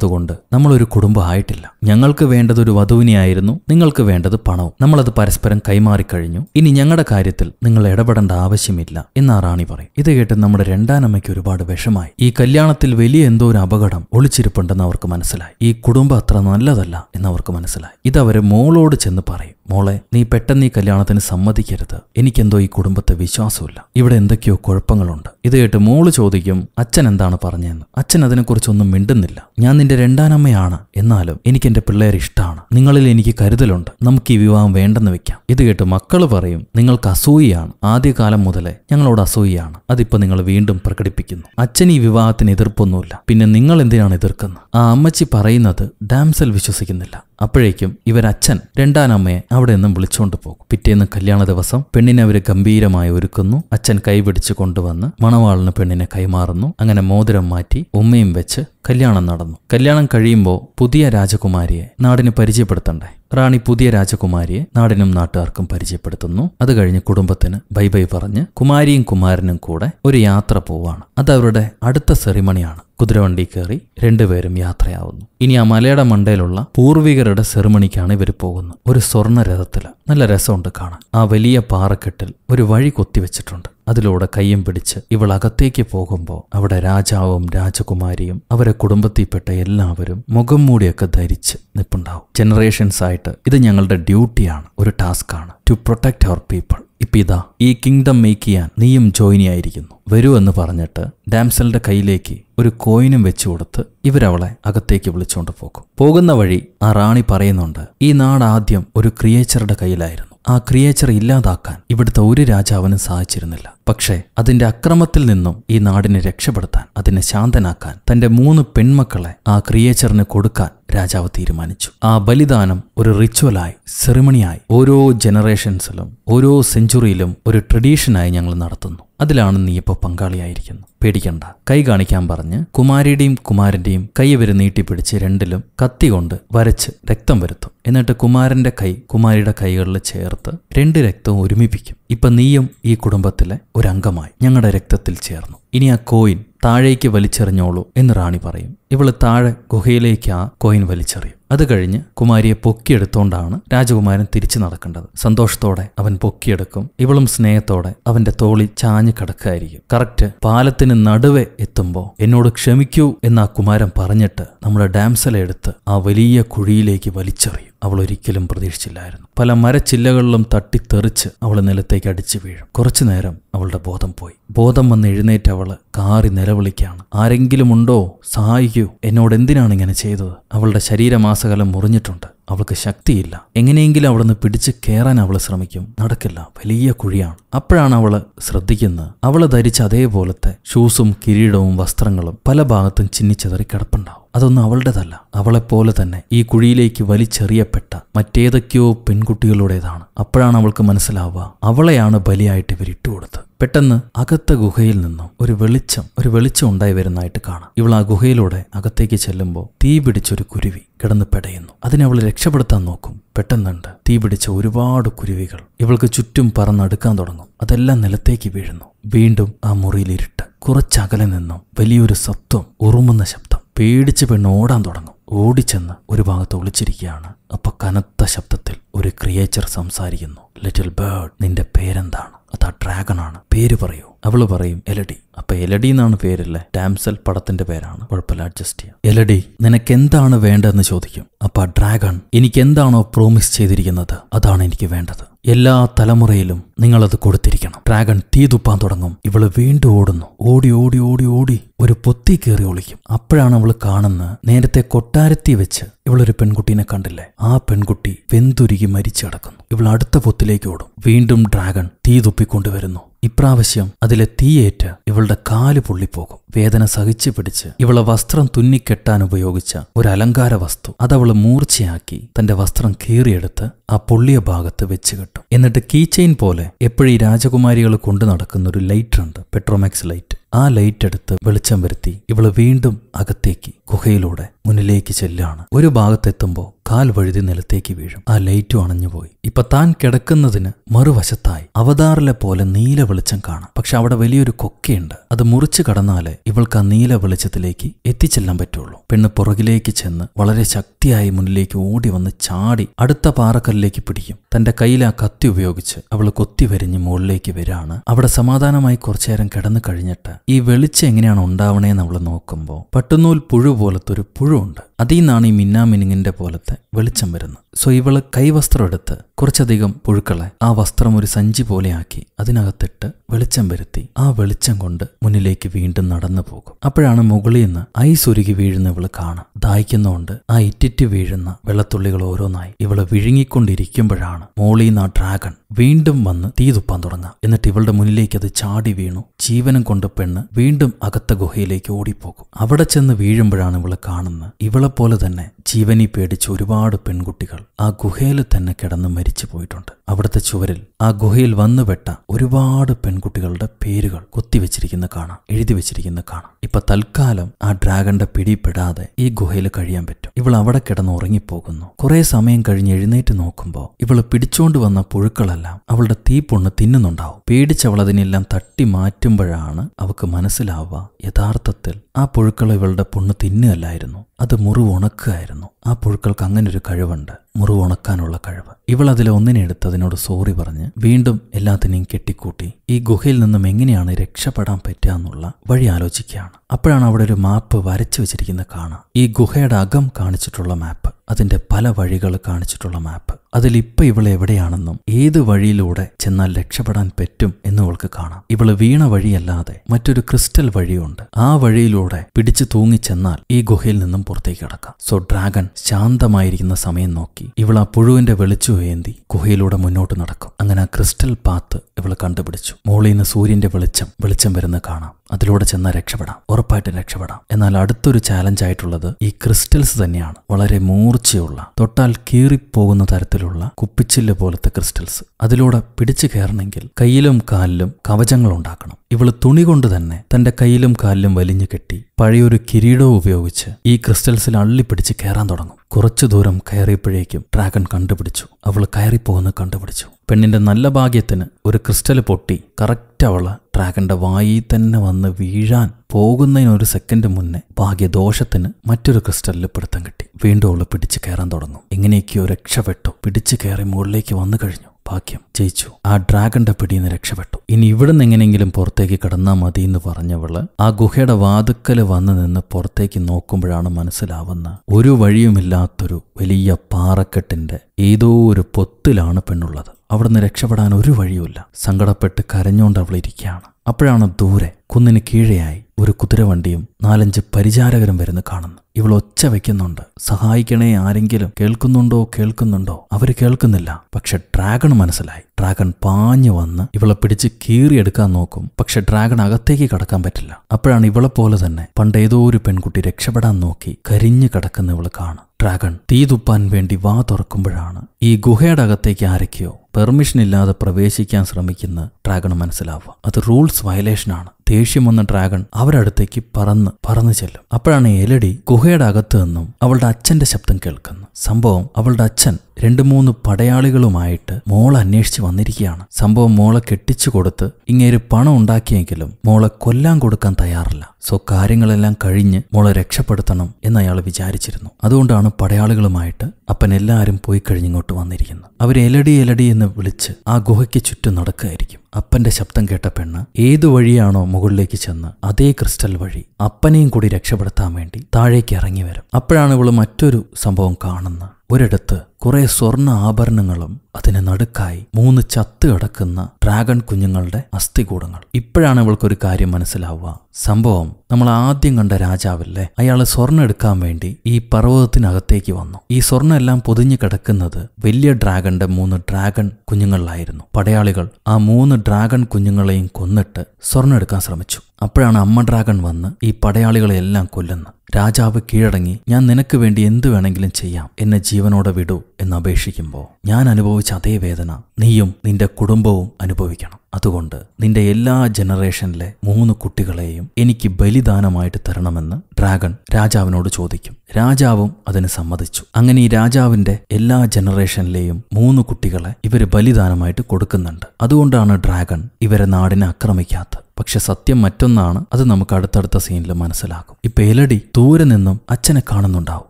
A: ഒരു കൊണ്ട് നമ്മളൊരു കുടുംബമായിട്ടില്ല ഞങ്ങൾക്ക് വേണ്ടത് ഒരു വധുവിനെയായിരുന്നു നിങ്ങൾക്ക് വേണ്ടത് പണവും നമ്മളത് പരസ്പരം കൈമാറിക്കഴിഞ്ഞു ഇനി ഞങ്ങളുടെ കാര്യത്തിൽ നിങ്ങൾ ഇടപെടേണ്ട ആവശ്യമില്ല എന്ന് റാണി പറയും ഇത് കേട്ട് നമ്മുടെ രണ്ടാനമ്മയ്ക്ക് ഒരുപാട് വിഷമായി ഈ കല്യാണത്തിൽ വലിയ എന്തോ ഒരു അപകടം ഒളിച്ചിരിപ്പുണ്ടെന്ന് അവർക്ക് മനസ്സിലായി ഈ കുടുംബം അത്ര നല്ലതല്ല എന്ന് അവർക്ക് മനസ്സിലായി ഇതവരെ മോളോട് ചെന്ന് പറയും മോളെ നീ പെട്ടെന്ന് ഈ കല്യാണത്തിന് സമ്മതിക്കരുത് എനിക്കെന്തോ ഈ കുടുംബത്തെ വിശ്വാസമില്ല ഇവിടെ എന്തൊക്കെയോ കുഴപ്പങ്ങളുണ്ട് ഇത് കേട്ട് മോള് ചോദിക്കും അച്ഛൻ എന്താണ് പറഞ്ഞതെന്ന് അച്ഛൻ അതിനെക്കുറിച്ചൊന്നും മിണ്ടുന്നില്ല ഞാൻ നിന്റെ രണ്ടാനമ്മയാണ് എന്നാലും എനിക്ക് എന്റെ പിള്ളേർ ഇഷ്ടമാണ് നിങ്ങളിൽ എനിക്ക് കരുതലുണ്ട് നമുക്ക് ഈ വിവാഹം വേണ്ടെന്ന് വെക്കാം ഇത് കേട്ട് മക്കള് പറയും നിങ്ങൾക്ക് അസൂയയാണ് ആദ്യകാലം മുതലേ ഞങ്ങളോട് അസൂയയാണ് അതിപ്പോ നിങ്ങൾ വീണ്ടും പ്രകടിപ്പിക്കുന്നു അച്ഛൻ ഈ വിവാഹത്തിന് എതിർപ്പൊന്നുമില്ല പിന്നെ നിങ്ങൾ എന്തിനാണ് എതിർക്കുന്നത് ആ അമ്മച്ചി പറയുന്നത് ഡാംസൽ വിശ്വസിക്കുന്നില്ല അപ്പോഴേക്കും ഇവരച്ഛൻ രണ്ടാനമ്മയെ അവിടെ നിന്നും വിളിച്ചുകൊണ്ട് പോകും പിറ്റേന്ന് കല്യാണ ദിവസം പെണ്ണിനെ അവർ ഗംഭീരമായി ഒരുക്കുന്നു അച്ഛൻ കൈപിടിച്ച് കൊണ്ടുവന്ന് മണവാളിന് പെണ്ണിനെ കൈമാറുന്നു അങ്ങനെ മോതിരം മാറ്റി ഉമ്മയും വെച്ച് കല്യാണം നടന്നു കല്യാണം കഴിയുമ്പോൾ പുതിയ രാജകുമാരിയെ നാടിന് പരിചയപ്പെടുത്തണ്ടേ റാണി പുതിയ രാജകുമാരിയെ നാടിനും നാട്ടുകാർക്കും പരിചയപ്പെടുത്തുന്നു അത് കഴിഞ്ഞ് കുടുംബത്തിന് ബൈ ബൈ പറഞ്ഞ് കുമാരിയും കുമാരനും കൂടെ ഒരു യാത്ര പോവാണ് അത് അവരുടെ അടുത്ത സെറിമണിയാണ് കുതിരവണ്ടി കയറി രണ്ടുപേരും യാത്രയാവുന്നു ഇനി ആ മലയുടെ മണ്ടയിലുള്ള പൂർവികരുടെ സെറിമണിക്കാണ് ഇവർ പോകുന്നത് ഒരു സ്വർണ്ണരഥത്തിൽ നല്ല രസമുണ്ട് കാണാൻ ആ വലിയ പാറക്കെട്ടിൽ ഒരു വഴി കൊത്തിവെച്ചിട്ടുണ്ട് അതിലൂടെ കയ്യും പിടിച്ച് ഇവൾ അകത്തേക്ക് പോകുമ്പോൾ അവിടെ രാജാവും രാജകുമാരിയും അവരെ കുടുംബത്തിൽപ്പെട്ട എല്ലാവരും മുഖം മൂടിയൊക്കെ ധരിച്ച് നിപ്പുണ്ടാവും ജനറേഷൻസ് ആയിട്ട് ഇത് ഞങ്ങളുടെ ഡ്യൂട്ടിയാണ് ഒരു ടാസ്ക്കാണ് ടു പ്രൊട്ടക്റ്റ് അവർ പീപ്പിൾ ഇതാ ഈ കിങ്ഡം മേക്ക് ചെയ്യാൻ നീയും ജോയിനിയായിരിക്കുന്നു വരൂ എന്ന് പറഞ്ഞിട്ട് ഡാംസലിന്റെ കയ്യിലേക്ക് ഒരു കോയിനും വെച്ചു കൊടുത്ത് ഇവരവളെ അകത്തേക്ക് വിളിച്ചുകൊണ്ട് പോകും പോകുന്ന വഴി ആ റാണി പറയുന്നുണ്ട് ഈ നാട് ആദ്യം ഒരു ക്രിയേച്ചറുടെ കയ്യിലായിരുന്നു ആ ക്രിയേച്ചർ ഇല്ലാതാക്കാൻ ഇവിടുത്തെ ഒരു രാജാവിനും സാധിച്ചിരുന്നില്ല പക്ഷേ അതിന്റെ അക്രമത്തിൽ നിന്നും ഈ നാടിനെ രക്ഷപ്പെടുത്താൻ അതിനെ ശാന്തനാക്കാൻ തന്റെ മൂന്ന് പെൺമക്കളെ ആ ക്രിയേച്ചറിന് കൊടുക്കാൻ രാജാവ് തീരുമാനിച്ചു ആ ബലിദാനം ഒരു റിച്വലായി സെറിമണിയായി ഓരോ ജനറേഷൻസിലും ഓരോ സെഞ്ചുറിയിലും ഒരു ട്രഡീഷനായി ഞങ്ങൾ നടത്തുന്നു അതിലാണ് നീ ഇപ്പോൾ പങ്കാളിയായിരിക്കുന്നു പേടിക്കണ്ട കൈ കാണിക്കാൻ പറഞ്ഞ് കുമാരിയുടെയും കുമാരൻ്റെയും കൈ ഇവർ നീട്ടിപ്പിടിച്ച് രണ്ടിലും കത്തി കൊണ്ട് വരച്ച് രക്തം വരുത്തും എന്നിട്ട് കുമാരൻ്റെ കൈ കുമാരിയുടെ കൈകളിൽ ചേർത്ത് രണ്ട് രക്തവും ഒരുമിപ്പിക്കും ഇപ്പം നീയും ഈ കുടുംബത്തിലെ ഒരംഗമായി ഞങ്ങളുടെ രക്തത്തിൽ ചേർന്നു ഇനി ആ കോയിൻ താഴേക്ക് വലിച്ചെറിഞ്ഞോളൂ എന്ന് റാണി പറയും ഇവൾ താഴെ ഗുഹയിലേക്ക് ആ കോയിൻ വലിച്ചെറിയും അത് കഴിഞ്ഞ് കുമാരിയെ പൊക്കിയെടുത്തോണ്ടാണ് രാജകുമാരൻ തിരിച്ചു നടക്കേണ്ടത് സന്തോഷത്തോടെ അവൻ പൊക്കിയെടുക്കും ഇവളും സ്നേഹത്തോടെ അവന്റെ തോളി ചാഞ്ഞു കിടക്കായിരിക്കും കറക്റ്റ് പാലത്തിന് നടുവെ എത്തുമ്പോൾ എന്നോട് ക്ഷമിക്കൂ എന്ന് ആ കുമാരൻ പറഞ്ഞിട്ട് നമ്മുടെ ഡാംസലെടുത്ത് എടുത്ത് ആ വലിയ കുഴിയിലേക്ക് വലിച്ചെറിയും അവൾ ഒരിക്കലും പ്രതീക്ഷിച്ചില്ലായിരുന്നു പല മരച്ചില്ലകളിലും തട്ടിത്തെറിച്ച് അവൾ നിലത്തേക്ക് അടിച്ചു വീഴും കുറച്ചു നേരം അവളുടെ ബോധം പോയി ബോധം വന്ന് എഴുന്നേറ്റ് അവൾ കാറി നിലവിളിക്കാണ് ആരെങ്കിലും ഉണ്ടോ സഹായിക്കൂ എന്നോട് എന്തിനാണ് ഇങ്ങനെ ചെയ്തത് അവളുടെ ശരീരമാസകലം മുറിഞ്ഞിട്ടുണ്ട് അവൾക്ക് ശക്തിയില്ല എങ്ങനെയെങ്കിലും അവിടുന്ന് പിടിച്ച് കയറാൻ അവൾ ശ്രമിക്കും നടക്കില്ല വലിയ കുഴിയാണ് അപ്പോഴാണ് അവൾ ശ്രദ്ധിക്കുന്നത് അവൾ ധരിച്ച അതേപോലത്തെ ഷൂസും കിരീടവും വസ്ത്രങ്ങളും പല ഭാഗത്തും ചിന്നിച്ചതറി കിടപ്പുണ്ടാവും അതൊന്നും അവളുടെതല്ല അവളെപ്പോലെ തന്നെ ഈ കുഴിയിലേക്ക് വലിച്ചെറിയപ്പെട്ട മറ്റേതൊക്കെയോ പെൺകുട്ടികളുടേതാണ് അപ്പോഴാണ് അവൾക്ക് മനസ്സിലാവുക അവളെയാണ് ബലിയായിട്ട് ഇവർ ഇട്ടുകൊടുത്തത് പെട്ടെന്ന് അകത്ത ഗുഹയിൽ നിന്നും ഒരു വെളിച്ചം ഒരു വെളിച്ചം ഉണ്ടായി വരുന്നതായിട്ട് കാണാം ഇവൾ ആ ഗുഹയിലൂടെ അകത്തേക്ക് ചെല്ലുമ്പോൾ തീ പിടിച്ചൊരു കുരുവി കിടന്ന് പെടയുന്നു അതിനെ അവൾ രക്ഷപ്പെടുത്താൻ നോക്കും പെട്ടെന്നുണ്ട് തീപിടിച്ച ഒരുപാട് കുരുവികൾ ഇവൾക്ക് ചുറ്റും പറന്നടുക്കാൻ തുടങ്ങും അതെല്ലാം നിലത്തേക്ക് വീഴുന്നു വീണ്ടും ആ മുറിയിൽ ഇരുട്ട് കുറച്ചകലെ നിന്നും വലിയൊരു സത്വം ഉറുമുന്ന ശബ്ദം പേടിച്ച് പെണ്ണ് ഓടാൻ തുടങ്ങും ഓടിച്ചെന്ന് ഒരു ഭാഗത്ത് ഒളിച്ചിരിക്കുകയാണ് അപ്പൊ കനത്ത ശബ്ദത്തിൽ ഒരു ക്രിയേച്ചർ സംസാരിക്കുന്നു ലിറ്റിൽ ബേർഡ് നിന്റെ പേരെന്താണ് അത് ആ ആണ് പേര് പറയൂ അവൾ പറയും എലഡി അപ്പൊ എലഡി എന്നാണ് പേരല്ലേ ഡാംസൽ പടത്തിന്റെ പേരാണ് കുഴപ്പമില്ല അഡ്ജസ്റ്റ് ചെയ്യാം എലഡി നിനക്ക് എന്താണ് വേണ്ടതെന്ന് ചോദിക്കും അപ്പൊ ഡ്രാഗൺ എനിക്ക് എന്താണോ പ്രോമിസ് ചെയ്തിരിക്കുന്നത് അതാണ് എനിക്ക് വേണ്ടത് എല്ലാ തലമുറയിലും നിങ്ങളത് കൊടുത്തിരിക്കണം ഡ്രാഗൺ തീ തുപ്പാൻ തുടങ്ങും ഇവള് വീണ്ടും ഓടുന്നു ഓടി ഓടി ഓടി ഓടി ഒരു പൊത്തി കയറി ഒളിക്കും അപ്പോഴാണ് അവൾ കാണുന്നത് നേരത്തെ കൊട്ടാരത്തി വെച്ച് ഇവളൊരു പെൺകുട്ടിനെ കണ്ടില്ലേ ആ പെൺകുട്ടി വെന്തുരുകി മരിച്ചു കിടക്കുന്നു ഇവൾ അടുത്ത പൊത്തിലേക്ക് ഓടും വീണ്ടും ഡ്രാഗൺ തീ തുപ്പിക്കൊണ്ടുവരുന്നു ഇപ്രാവശ്യം അതിലെ തീയേറ്റ് ഇവളുടെ കാല് പൊള്ളിപ്പോകും വേദന സഹിച്ചു പിടിച്ച് ഇവളെ വസ്ത്രം തുന്നിക്കെട്ടാൻ ഉപയോഗിച്ച ഒരു അലങ്കാര വസ്തു അതവൾ മൂർച്ചയാക്കി തന്റെ വസ്ത്രം കീറിയെടുത്ത് ആ പൊള്ളിയ ഭാഗത്ത് വെച്ച് കെട്ടും എന്നിട്ട് കീ ചെയിൻ പോലെ എപ്പോഴും ഈ രാജകുമാരികൾ കൊണ്ടു നടക്കുന്ന ഒരു ലൈറ്റർ ഉണ്ട് പെട്രോമാക്സ് ലൈറ്റ് ആ ലൈറ്റ് എടുത്ത് വെളിച്ചം വരുത്തി ഇവള് വീണ്ടും അകത്തേക്ക് ഗുഹയിലൂടെ മുന്നിലേക്ക് ചെല്ലാണ് ഒരു ഭാഗത്തെത്തുമ്പോൾ കാൽ വഴുതി നിലത്തേക്ക് വീഴും ആ ലൈറ്റും അണഞ്ഞുപോയി ഇപ്പൊ താൻ കിടക്കുന്നതിന് മറുവശത്തായി അവതാറിലെ പോലെ നീല വെളിച്ചം കാണാം പക്ഷെ അവിടെ വലിയൊരു കൊക്കയുണ്ട് അത് മുറിച്ചു കടന്നാലേ ഇവൾക്ക് ആ നീല വെളിച്ചത്തിലേക്ക് എത്തിച്ചെല്ലാൻ പറ്റുള്ളൂ പെണ്ണ് പുറകിലേക്ക് ചെന്ന് വളരെ ശക്തിയായി മുന്നിലേക്ക് ഓടി വന്ന് ചാടി അടുത്ത പാറക്കല്ലിലേക്ക് പിടിക്കും തന്റെ കയ്യിൽ ആ കത്തി ഉപയോഗിച്ച് അവൾ കൊത്തി വരിഞ്ഞ് മുകളിലേക്ക് വരാണ് അവിടെ സമാധാനമായി കുറച്ചേരം കിടന്നു കഴിഞ്ഞിട്ട് ഈ വെളിച്ചം എങ്ങനെയാണ് ഉണ്ടാവണേന്ന് അവൾ നോക്കുമ്പോൾ പട്ടുന്നൂൽ പുഴു പോലത്തെ ഒരു പുഴുണ്ട് അതിൽ നിന്നാണ് ഈ മിന്നാമിനുങ്ങിൻ്റെ പോലത്തെ വെളിച്ചം വരുന്നത് സോ ഇവള് കൈവസ്ത്രം എടുത്ത് കുറച്ചധികം പുഴുക്കളെ ആ വസ്ത്രം ഒരു സഞ്ചി പോലെയാക്കി അതിനകത്തിട്ട് വെളിച്ചം വരുത്തി ആ വെളിച്ചം കൊണ്ട് മുന്നിലേക്ക് വീണ്ടും നടന്നു പോകും അപ്പോഴാണ് മുകളിൽ നിന്ന് ഐസ് ഉരുകി വീഴുന്ന ഇവള് കാണാം ദാഹിക്കുന്നതുകൊണ്ട് ആ ഇറ്റിറ്റ് വീഴുന്ന വെള്ളത്തുള്ളികൾ ഓരോന്നായി ഇവള് വിഴുങ്ങിക്കൊണ്ടിരിക്കുമ്പോഴാണ് മോളിൽ നിന്ന് ആ ഡ്രാഗൺ വീണ്ടും വന്ന് തീ തുപ്പാൻ തുടങ്ങാം എന്നിട്ട് ഇവളുടെ മുന്നിലേക്ക് അത് ചാടി വീണു ജീവനം കൊണ്ട് പെണ്ണ് വീണ്ടും അകത്ത ഗുഹയിലേക്ക് ഓടിപ്പോകും അവിടെ ചെന്ന് വീഴുമ്പോഴാണ് ഇവള് കാണുന്നത് ഇവളെ പോലെ തന്നെ ജീവനി പേടിച്ച് ഒരുപാട് പെൺകുട്ടികൾ ആ ഗുഹയിൽ തന്നെ കിടന്ന് മരിച്ചു പോയിട്ടുണ്ട് അവിടുത്തെ ചുവരിൽ ആ ഗുഹയിൽ വന്നുപെട്ട ഒരുപാട് പെൺകുട്ടികളുടെ പേരുകൾ കൊത്തിവെച്ചിരിക്കുന്ന കാണാം എഴുതി വെച്ചിരിക്കുന്ന കാണാം ഇപ്പൊ തൽക്കാലം ആ ഡ്രാഗന്റെ പിടിപ്പെടാതെ ഈ ഗുഹയിൽ കഴിയാൻ പറ്റും ഇവൾ അവിടെ കിടന്ന് ഉറങ്ങിപ്പോകുന്നു കുറെ സമയം കഴിഞ്ഞ് എഴുന്നേറ്റ് നോക്കുമ്പോൾ ഇവൾ പിടിച്ചോണ്ട് വന്ന പുഴുക്കളെല്ലാം അവളുടെ തീപ്പൊണ്ണ് തിന്നുന്നുണ്ടാവും പേടിച്ചവളതിനെല്ലാം തട്ടി മാറ്റുമ്പോഴാണ് അവക്ക് മനസ്സിലാവുക യഥാർത്ഥത്തിൽ ആ പുഴുക്കൾ ഇവളുടെ പൊണ്ണ് തിന്നുകയല്ലായിരുന്നു അത് മുറിവ് ആ പുഴുക്കൾക്ക് അങ്ങനെ ഒരു കഴിവുണ്ട് മുറിവുണക്കാനുള്ള കഴിവ് ഇവൾ അതിലെ ഒന്നിനെ എടുത്തതിനോട് സോറി പറഞ്ഞ് വീണ്ടും എല്ലാത്തിനെയും കെട്ടിക്കൂട്ടി ഈ ഗുഹയിൽ നിന്നും എങ്ങനെയാണ് രക്ഷപ്പെടാൻ പറ്റുക എന്നുള്ള വഴി ആലോചിക്കുകയാണ് അപ്പോഴാണ് അവിടെ ഒരു മാപ്പ് വരച്ചു വെച്ചിരിക്കുന്നത് കാണാം ഈ ഗുഹയുടെ അകം കാണിച്ചിട്ടുള്ള മാപ്പ് അതിൻ്റെ പല വഴികൾ കാണിച്ചിട്ടുള്ള മാപ്പ് അതിൽ ഇപ്പം ഇവൾ എവിടെയാണെന്നും ഏത് വഴിയിലൂടെ ചെന്നാൽ രക്ഷപ്പെടാൻ പറ്റും എന്നും അവൾക്ക് കാണാം ഇവള് വീണ വഴിയല്ലാതെ മറ്റൊരു ക്രിസ്റ്റൽ വഴിയുണ്ട് ആ വഴിയിലൂടെ പിടിച്ചു ചെന്നാൽ ഈ ഗുഹയിൽ നിന്നും പുറത്തേക്ക് കിടക്കാം സോ ഡ്രാഗൺ ശാന്തമായിരിക്കുന്ന സമയം നോക്കി ഇവൾ ആ പുഴുവിന്റെ വെളിച്ചമേന്തി ഗുഹയിലൂടെ മുന്നോട്ട് നടക്കും അങ്ങനെ ആ ക്രിസ്റ്റൽ പാത്ത് ഇവൾ കണ്ടുപിടിച്ചു മോളിൽ നിന്ന് സൂര്യന്റെ വെളിച്ചം വെളിച്ചം വരുന്ന കാണാം അതിലൂടെ ചെന്നാൽ രക്ഷപ്പെടാം ഉറപ്പായിട്ടും രക്ഷപ്പെടാം എന്നാൽ അടുത്തൊരു ചാലഞ്ച് ആയിട്ടുള്ളത് ഈ ക്രിസ്റ്റൽസ് തന്നെയാണ് വളരെ മൂർച്ചയുള്ള തൊട്ടാൽ കീറിപ്പോകുന്ന തരത്തിലുള്ള കുപ്പിച്ചില്ല് പോലത്തെ ക്രിസ്റ്റൽസ് അതിലൂടെ പിടിച്ചു കയറണമെങ്കിൽ കയ്യിലും കാലിലും കവചങ്ങൾ ഉണ്ടാക്കണം ഇവള് തുണി കൊണ്ട് തന്നെ തന്റെ കയ്യിലും കാലിലും വലിഞ്ഞു കെട്ടി പഴയൊരു കിരീടവും ഉപയോഗിച്ച് ഈ ക്രിസ്റ്റൽസിൽ അള്ളിപ്പിടിച്ച് കയറാൻ തുടങ്ങും കുറച്ചു ദൂരം കയറിയപ്പോഴേക്കും ഡ്രാഗൺ കണ്ടുപിടിച്ചു അവൾ കയറിപ്പോകുന്നത് കണ്ടുപിടിച്ചു പെണ്ണിന്റെ നല്ല ഭാഗ്യത്തിന് ഒരു ക്രിസ്റ്റൽ പൊട്ടി കറക്റ്റ് അവള് ട്രാഗന്റെ വായി തന്നെ വന്ന് വീഴാൻ പോകുന്നതിന് ഒരു സെക്കൻഡ് മുന്നേ ഭാഗ്യദോഷത്തിന് മറ്റൊരു ക്രിസ്റ്റലിൽ പിടുത്തം കിട്ടി വീണ്ടും അവള് പിടിച്ചു കയറാൻ തുടങ്ങും എങ്ങനെയൊക്കെയോ രക്ഷപ്പെട്ടു പിടിച്ചു കയറി മുകളിലേക്ക് വന്നു കഴിഞ്ഞു ഭാഗ്യം ജയിച്ചു ആ ഡ്രാഗന്റെ പിടിയിൽ നിന്ന് രക്ഷപ്പെട്ടു ഇനി നിന്ന് എങ്ങനെയെങ്കിലും പുറത്തേക്ക് കടന്നാൽ മതി എന്ന് പറഞ്ഞവള് ആ ഗുഹയുടെ വാതുക്കൽ വന്നു നിന്ന് പുറത്തേക്ക് നോക്കുമ്പോഴാണ് മനസ്സിലാവുന്ന ഒരു വഴിയുമില്ലാത്തൊരു വലിയ പാറക്കെട്ടിന്റെ ഏതോ ഒരു പൊത്തിലാണ് പെണ്ണുള്ളത് അവിടുന്ന് രക്ഷപ്പെടാൻ ഒരു വഴിയുമില്ല സങ്കടപ്പെട്ട് കരഞ്ഞുകൊണ്ട് അവൾ ഇരിക്കുകയാണ് അപ്പോഴാണ് ദൂരെ കുന്നിന് കീഴെയായി ഒരു കുതിരവണ്ടിയും നാലഞ്ച് പരിചാരകരും വരുന്ന് കാണുന്നു ഇവൾ ഒച്ച വെക്കുന്നുണ്ട് സഹായിക്കണേ ആരെങ്കിലും കേൾക്കുന്നുണ്ടോ കേൾക്കുന്നുണ്ടോ അവർ കേൾക്കുന്നില്ല പക്ഷെ ഡ്രാഗൺ മനസ്സിലായി ഡ്രാഗൺ പാഞ്ഞു വന്ന് ഇവളെ പിടിച്ച് കീറിയെടുക്കാൻ നോക്കും പക്ഷെ ഡ്രാഗൺ അകത്തേക്ക് കടക്കാൻ പറ്റില്ല അപ്പോഴാണ് ഇവളെ പോലെ തന്നെ പണ്ട് ഏതോ ഒരു പെൺകുട്ടി രക്ഷപ്പെടാൻ നോക്കി കരിഞ്ഞു കിടക്കുന്ന ഇവൾ കാണും ഡ്രാഗൺ തീ തുപ്പാൻ വേണ്ടി വാ തുറക്കുമ്പോഴാണ് ഈ ഗുഹയുടെ അകത്തേക്ക് ആരൊക്കെയോ പെർമിഷൻ ഇല്ലാതെ പ്രവേശിക്കാൻ ശ്രമിക്കുന്ന ഡ്രാഗൺ മനസ്സിലാവുക അത് റൂൾസ് വയലേഷനാണ് ദേഷ്യം വന്ന ഡ്രാഗൺ അവരടുത്തേക്ക് പറന്ന് പറന്നു ചെല്ലും അപ്പോഴാണ് എലടി ഗുഹയുടെ അകത്തു നിന്നും അവളുടെ അച്ഛന്റെ ശബ്ദം കേൾക്കുന്നത് സംഭവം അവളുടെ അച്ഛൻ രണ്ട് മൂന്ന് പടയാളികളുമായിട്ട് മോളെ അന്വേഷിച്ച് വന്നിരിക്കുകയാണ് സംഭവം മോളെ കെട്ടിച്ചു കൊടുത്ത് ഇങ്ങനെ പണം ഉണ്ടാക്കിയെങ്കിലും മോളെ കൊല്ലാൻ കൊടുക്കാൻ തയ്യാറില്ല സോ കാര്യങ്ങളെല്ലാം കഴിഞ്ഞ് മോളെ രക്ഷപ്പെടുത്തണം എന്ന് അയാൾ വിചാരിച്ചിരുന്നു അതുകൊണ്ടാണ് പടയാളികളുമായിട്ട് അപ്പൻ എല്ലാവരും പോയി കഴിഞ്ഞിങ്ങോട്ട് വന്നിരിക്കുന്നത് അവർ എലടി എലടി എന്ന് വിളിച്ച് ആ ഗുഹയ്ക്ക് ചുറ്റും നടക്കുകയായിരിക്കും അപ്പന്റെ ശബ്ദം കേട്ട പെണ്ണ് ഏതു വഴിയാണോ മുകളിലേക്ക് ചെന്ന് അതേ ക്രിസ്റ്റൽ വഴി അപ്പനെയും കൂടി രക്ഷപ്പെടുത്താൻ വേണ്ടി താഴേക്ക് ഇറങ്ങി വരും അപ്പോഴാണ് ഇവൾ മറ്റൊരു സംഭവം കാണുന്നത് ഒരിടത്ത് കുറെ സ്വർണ്ണ ആഭരണങ്ങളും അതിന് നടുക്കായി മൂന്ന് ചത്ത് കിടക്കുന്ന ഡ്രാഗൺ കുഞ്ഞുങ്ങളുടെ അസ്ഥികൂടങ്ങൾ ഇപ്പോഴാണ് ഇവൾക്കൊരു കാര്യം മനസ്സിലാവുക സംഭവം നമ്മൾ ആദ്യം കണ്ട രാജാവല്ലേ അയാൾ സ്വർണ്ണം എടുക്കാൻ വേണ്ടി ഈ പർവ്വതത്തിനകത്തേക്ക് വന്നു ഈ സ്വർണ്ണെല്ലാം പൊതിഞ്ഞു കിടക്കുന്നത് വലിയ ഡ്രാഗന്റെ മൂന്ന് ഡ്രാഗൺ കുഞ്ഞുങ്ങളിലായിരുന്നു പടയാളികൾ ആ മൂന്ന് ഡ്രാഗൺ കുഞ്ഞുങ്ങളെയും കൊന്നിട്ട് സ്വർണ്ണം എടുക്കാൻ ശ്രമിച്ചു അപ്പോഴാണ് അമ്മ ഡ്രാഗൺ വന്ന് ഈ പടയാളികളെ എല്ലാം കൊല്ലുന്നത് രാജാവ് കീഴടങ്ങി ഞാൻ നിനക്ക് വേണ്ടി എന്തു വേണമെങ്കിലും ചെയ്യാം എന്നെ ജീവനോടെ വിടൂ എന്നപേക്ഷിക്കുമ്പോൾ ഞാൻ അനുഭവിച്ച അതേ വേദന നീയും നിന്റെ കുടുംബവും അനുഭവിക്കണം അതുകൊണ്ട് നിന്റെ എല്ലാ ജനറേഷനിലെ മൂന്ന് കുട്ടികളെയും എനിക്ക് ബലിദാനമായിട്ട് തരണമെന്ന് ഡ്രാഗൺ രാജാവിനോട് ചോദിക്കും രാജാവും അതിന് സമ്മതിച്ചു അങ്ങനെ ഈ രാജാവിന്റെ എല്ലാ ജനറേഷനിലെയും മൂന്ന് കുട്ടികളെ ഇവര് ബലിദാനമായിട്ട് കൊടുക്കുന്നുണ്ട് അതുകൊണ്ടാണ് ഡ്രാഗൺ ഇവരെ നാടിനെ ആക്രമിക്കാത്തത് പക്ഷെ സത്യം മറ്റൊന്നാണ് അത് നമുക്ക് അടുത്തടുത്ത സീനിൽ മനസ്സിലാകും ഇപ്പൊ പേലടി ദൂരെ നിന്നും അച്ഛനെ കാണുന്നുണ്ടാവും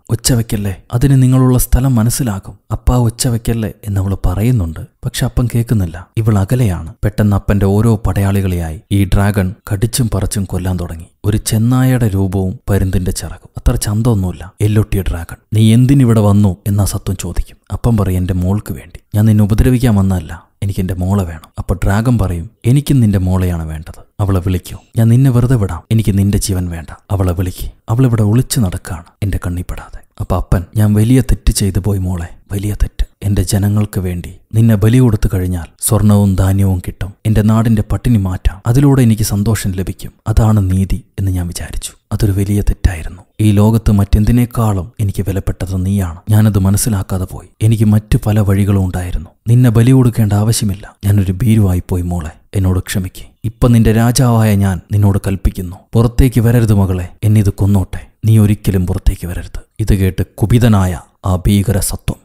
A: ഒച്ച അതിന് നിങ്ങളുള്ള സ്ഥലം മനസ്സിലാകും അപ്പ ഒച്ച എന്ന് അവൾ പറയുന്നുണ്ട് പക്ഷെ അപ്പം കേൾക്കുന്നില്ല ഇവൾ അകലെയാണ് പെട്ടെന്ന് അപ്പന്റെ ഓരോ പടയാളികളെയായി ഈ ഡ്രാഗൺ കടിച്ചും പറിച്ചും കൊല്ലാൻ തുടങ്ങി ഒരു ചെന്നായയുടെ രൂപവും പരുന്തിന്റെ ചിറകും അത്ര ചന്തമൊന്നുമില്ല എല്ലൊട്ടിയ ഡ്രാഗൺ നീ എന്തിനിവിടെ വന്നു എന്നാ സത്വം ചോദിക്കും അപ്പം പറയും എന്റെ മോൾക്ക് വേണ്ടി ഞാൻ നിന്നെ ഉപദ്രവിക്കാൻ വന്നല്ല എനിക്ക് എൻ്റെ മോളെ വേണം അപ്പോൾ ഡ്രാഗൺ പറയും എനിക്കും നിന്റെ മോളെയാണ് വേണ്ടത് അവളെ വിളിക്കൂ ഞാൻ നിന്നെ വെറുതെ വിടാം എനിക്ക് നിന്റെ ജീവൻ വേണ്ട അവളെ വിളിക്ക് അവളിവിടെ ഒളിച്ചു നടക്കാണ് എൻ്റെ കണ്ണിപ്പെടാതെ അപ്പം അപ്പൻ ഞാൻ വലിയ തെറ്റ് ചെയ്തു പോയി മോളെ വലിയ തെറ്റ് എൻ്റെ ജനങ്ങൾക്ക് വേണ്ടി നിന്നെ ബലി കൊടുത്തു കഴിഞ്ഞാൽ സ്വർണവും ധാന്യവും കിട്ടും എൻ്റെ നാടിൻ്റെ പട്ടിണി മാറ്റാം അതിലൂടെ എനിക്ക് സന്തോഷം ലഭിക്കും അതാണ് നീതി എന്ന് ഞാൻ വിചാരിച്ചു അതൊരു വലിയ തെറ്റായിരുന്നു ഈ ലോകത്ത് മറ്റെന്തിനേക്കാളും എനിക്ക് വിലപ്പെട്ടത് നീയാണ് ഞാനത് മനസ്സിലാക്കാതെ പോയി എനിക്ക് മറ്റു പല വഴികളും ഉണ്ടായിരുന്നു നിന്നെ ബലി കൊടുക്കേണ്ട ആവശ്യമില്ല ഞാനൊരു ഭീരുവായി പോയി മോളെ എന്നോട് ക്ഷമിക്കേ ഇപ്പം നിന്റെ രാജാവായ ഞാൻ നിന്നോട് കൽപ്പിക്കുന്നു പുറത്തേക്ക് വരരുത് മകളെ എന്നിത് കൊന്നോട്ടെ നീ ഒരിക്കലും പുറത്തേക്ക് വരരുത് ഇത് കേട്ട് കുപിതനായ ആ ഭീകര സത്വം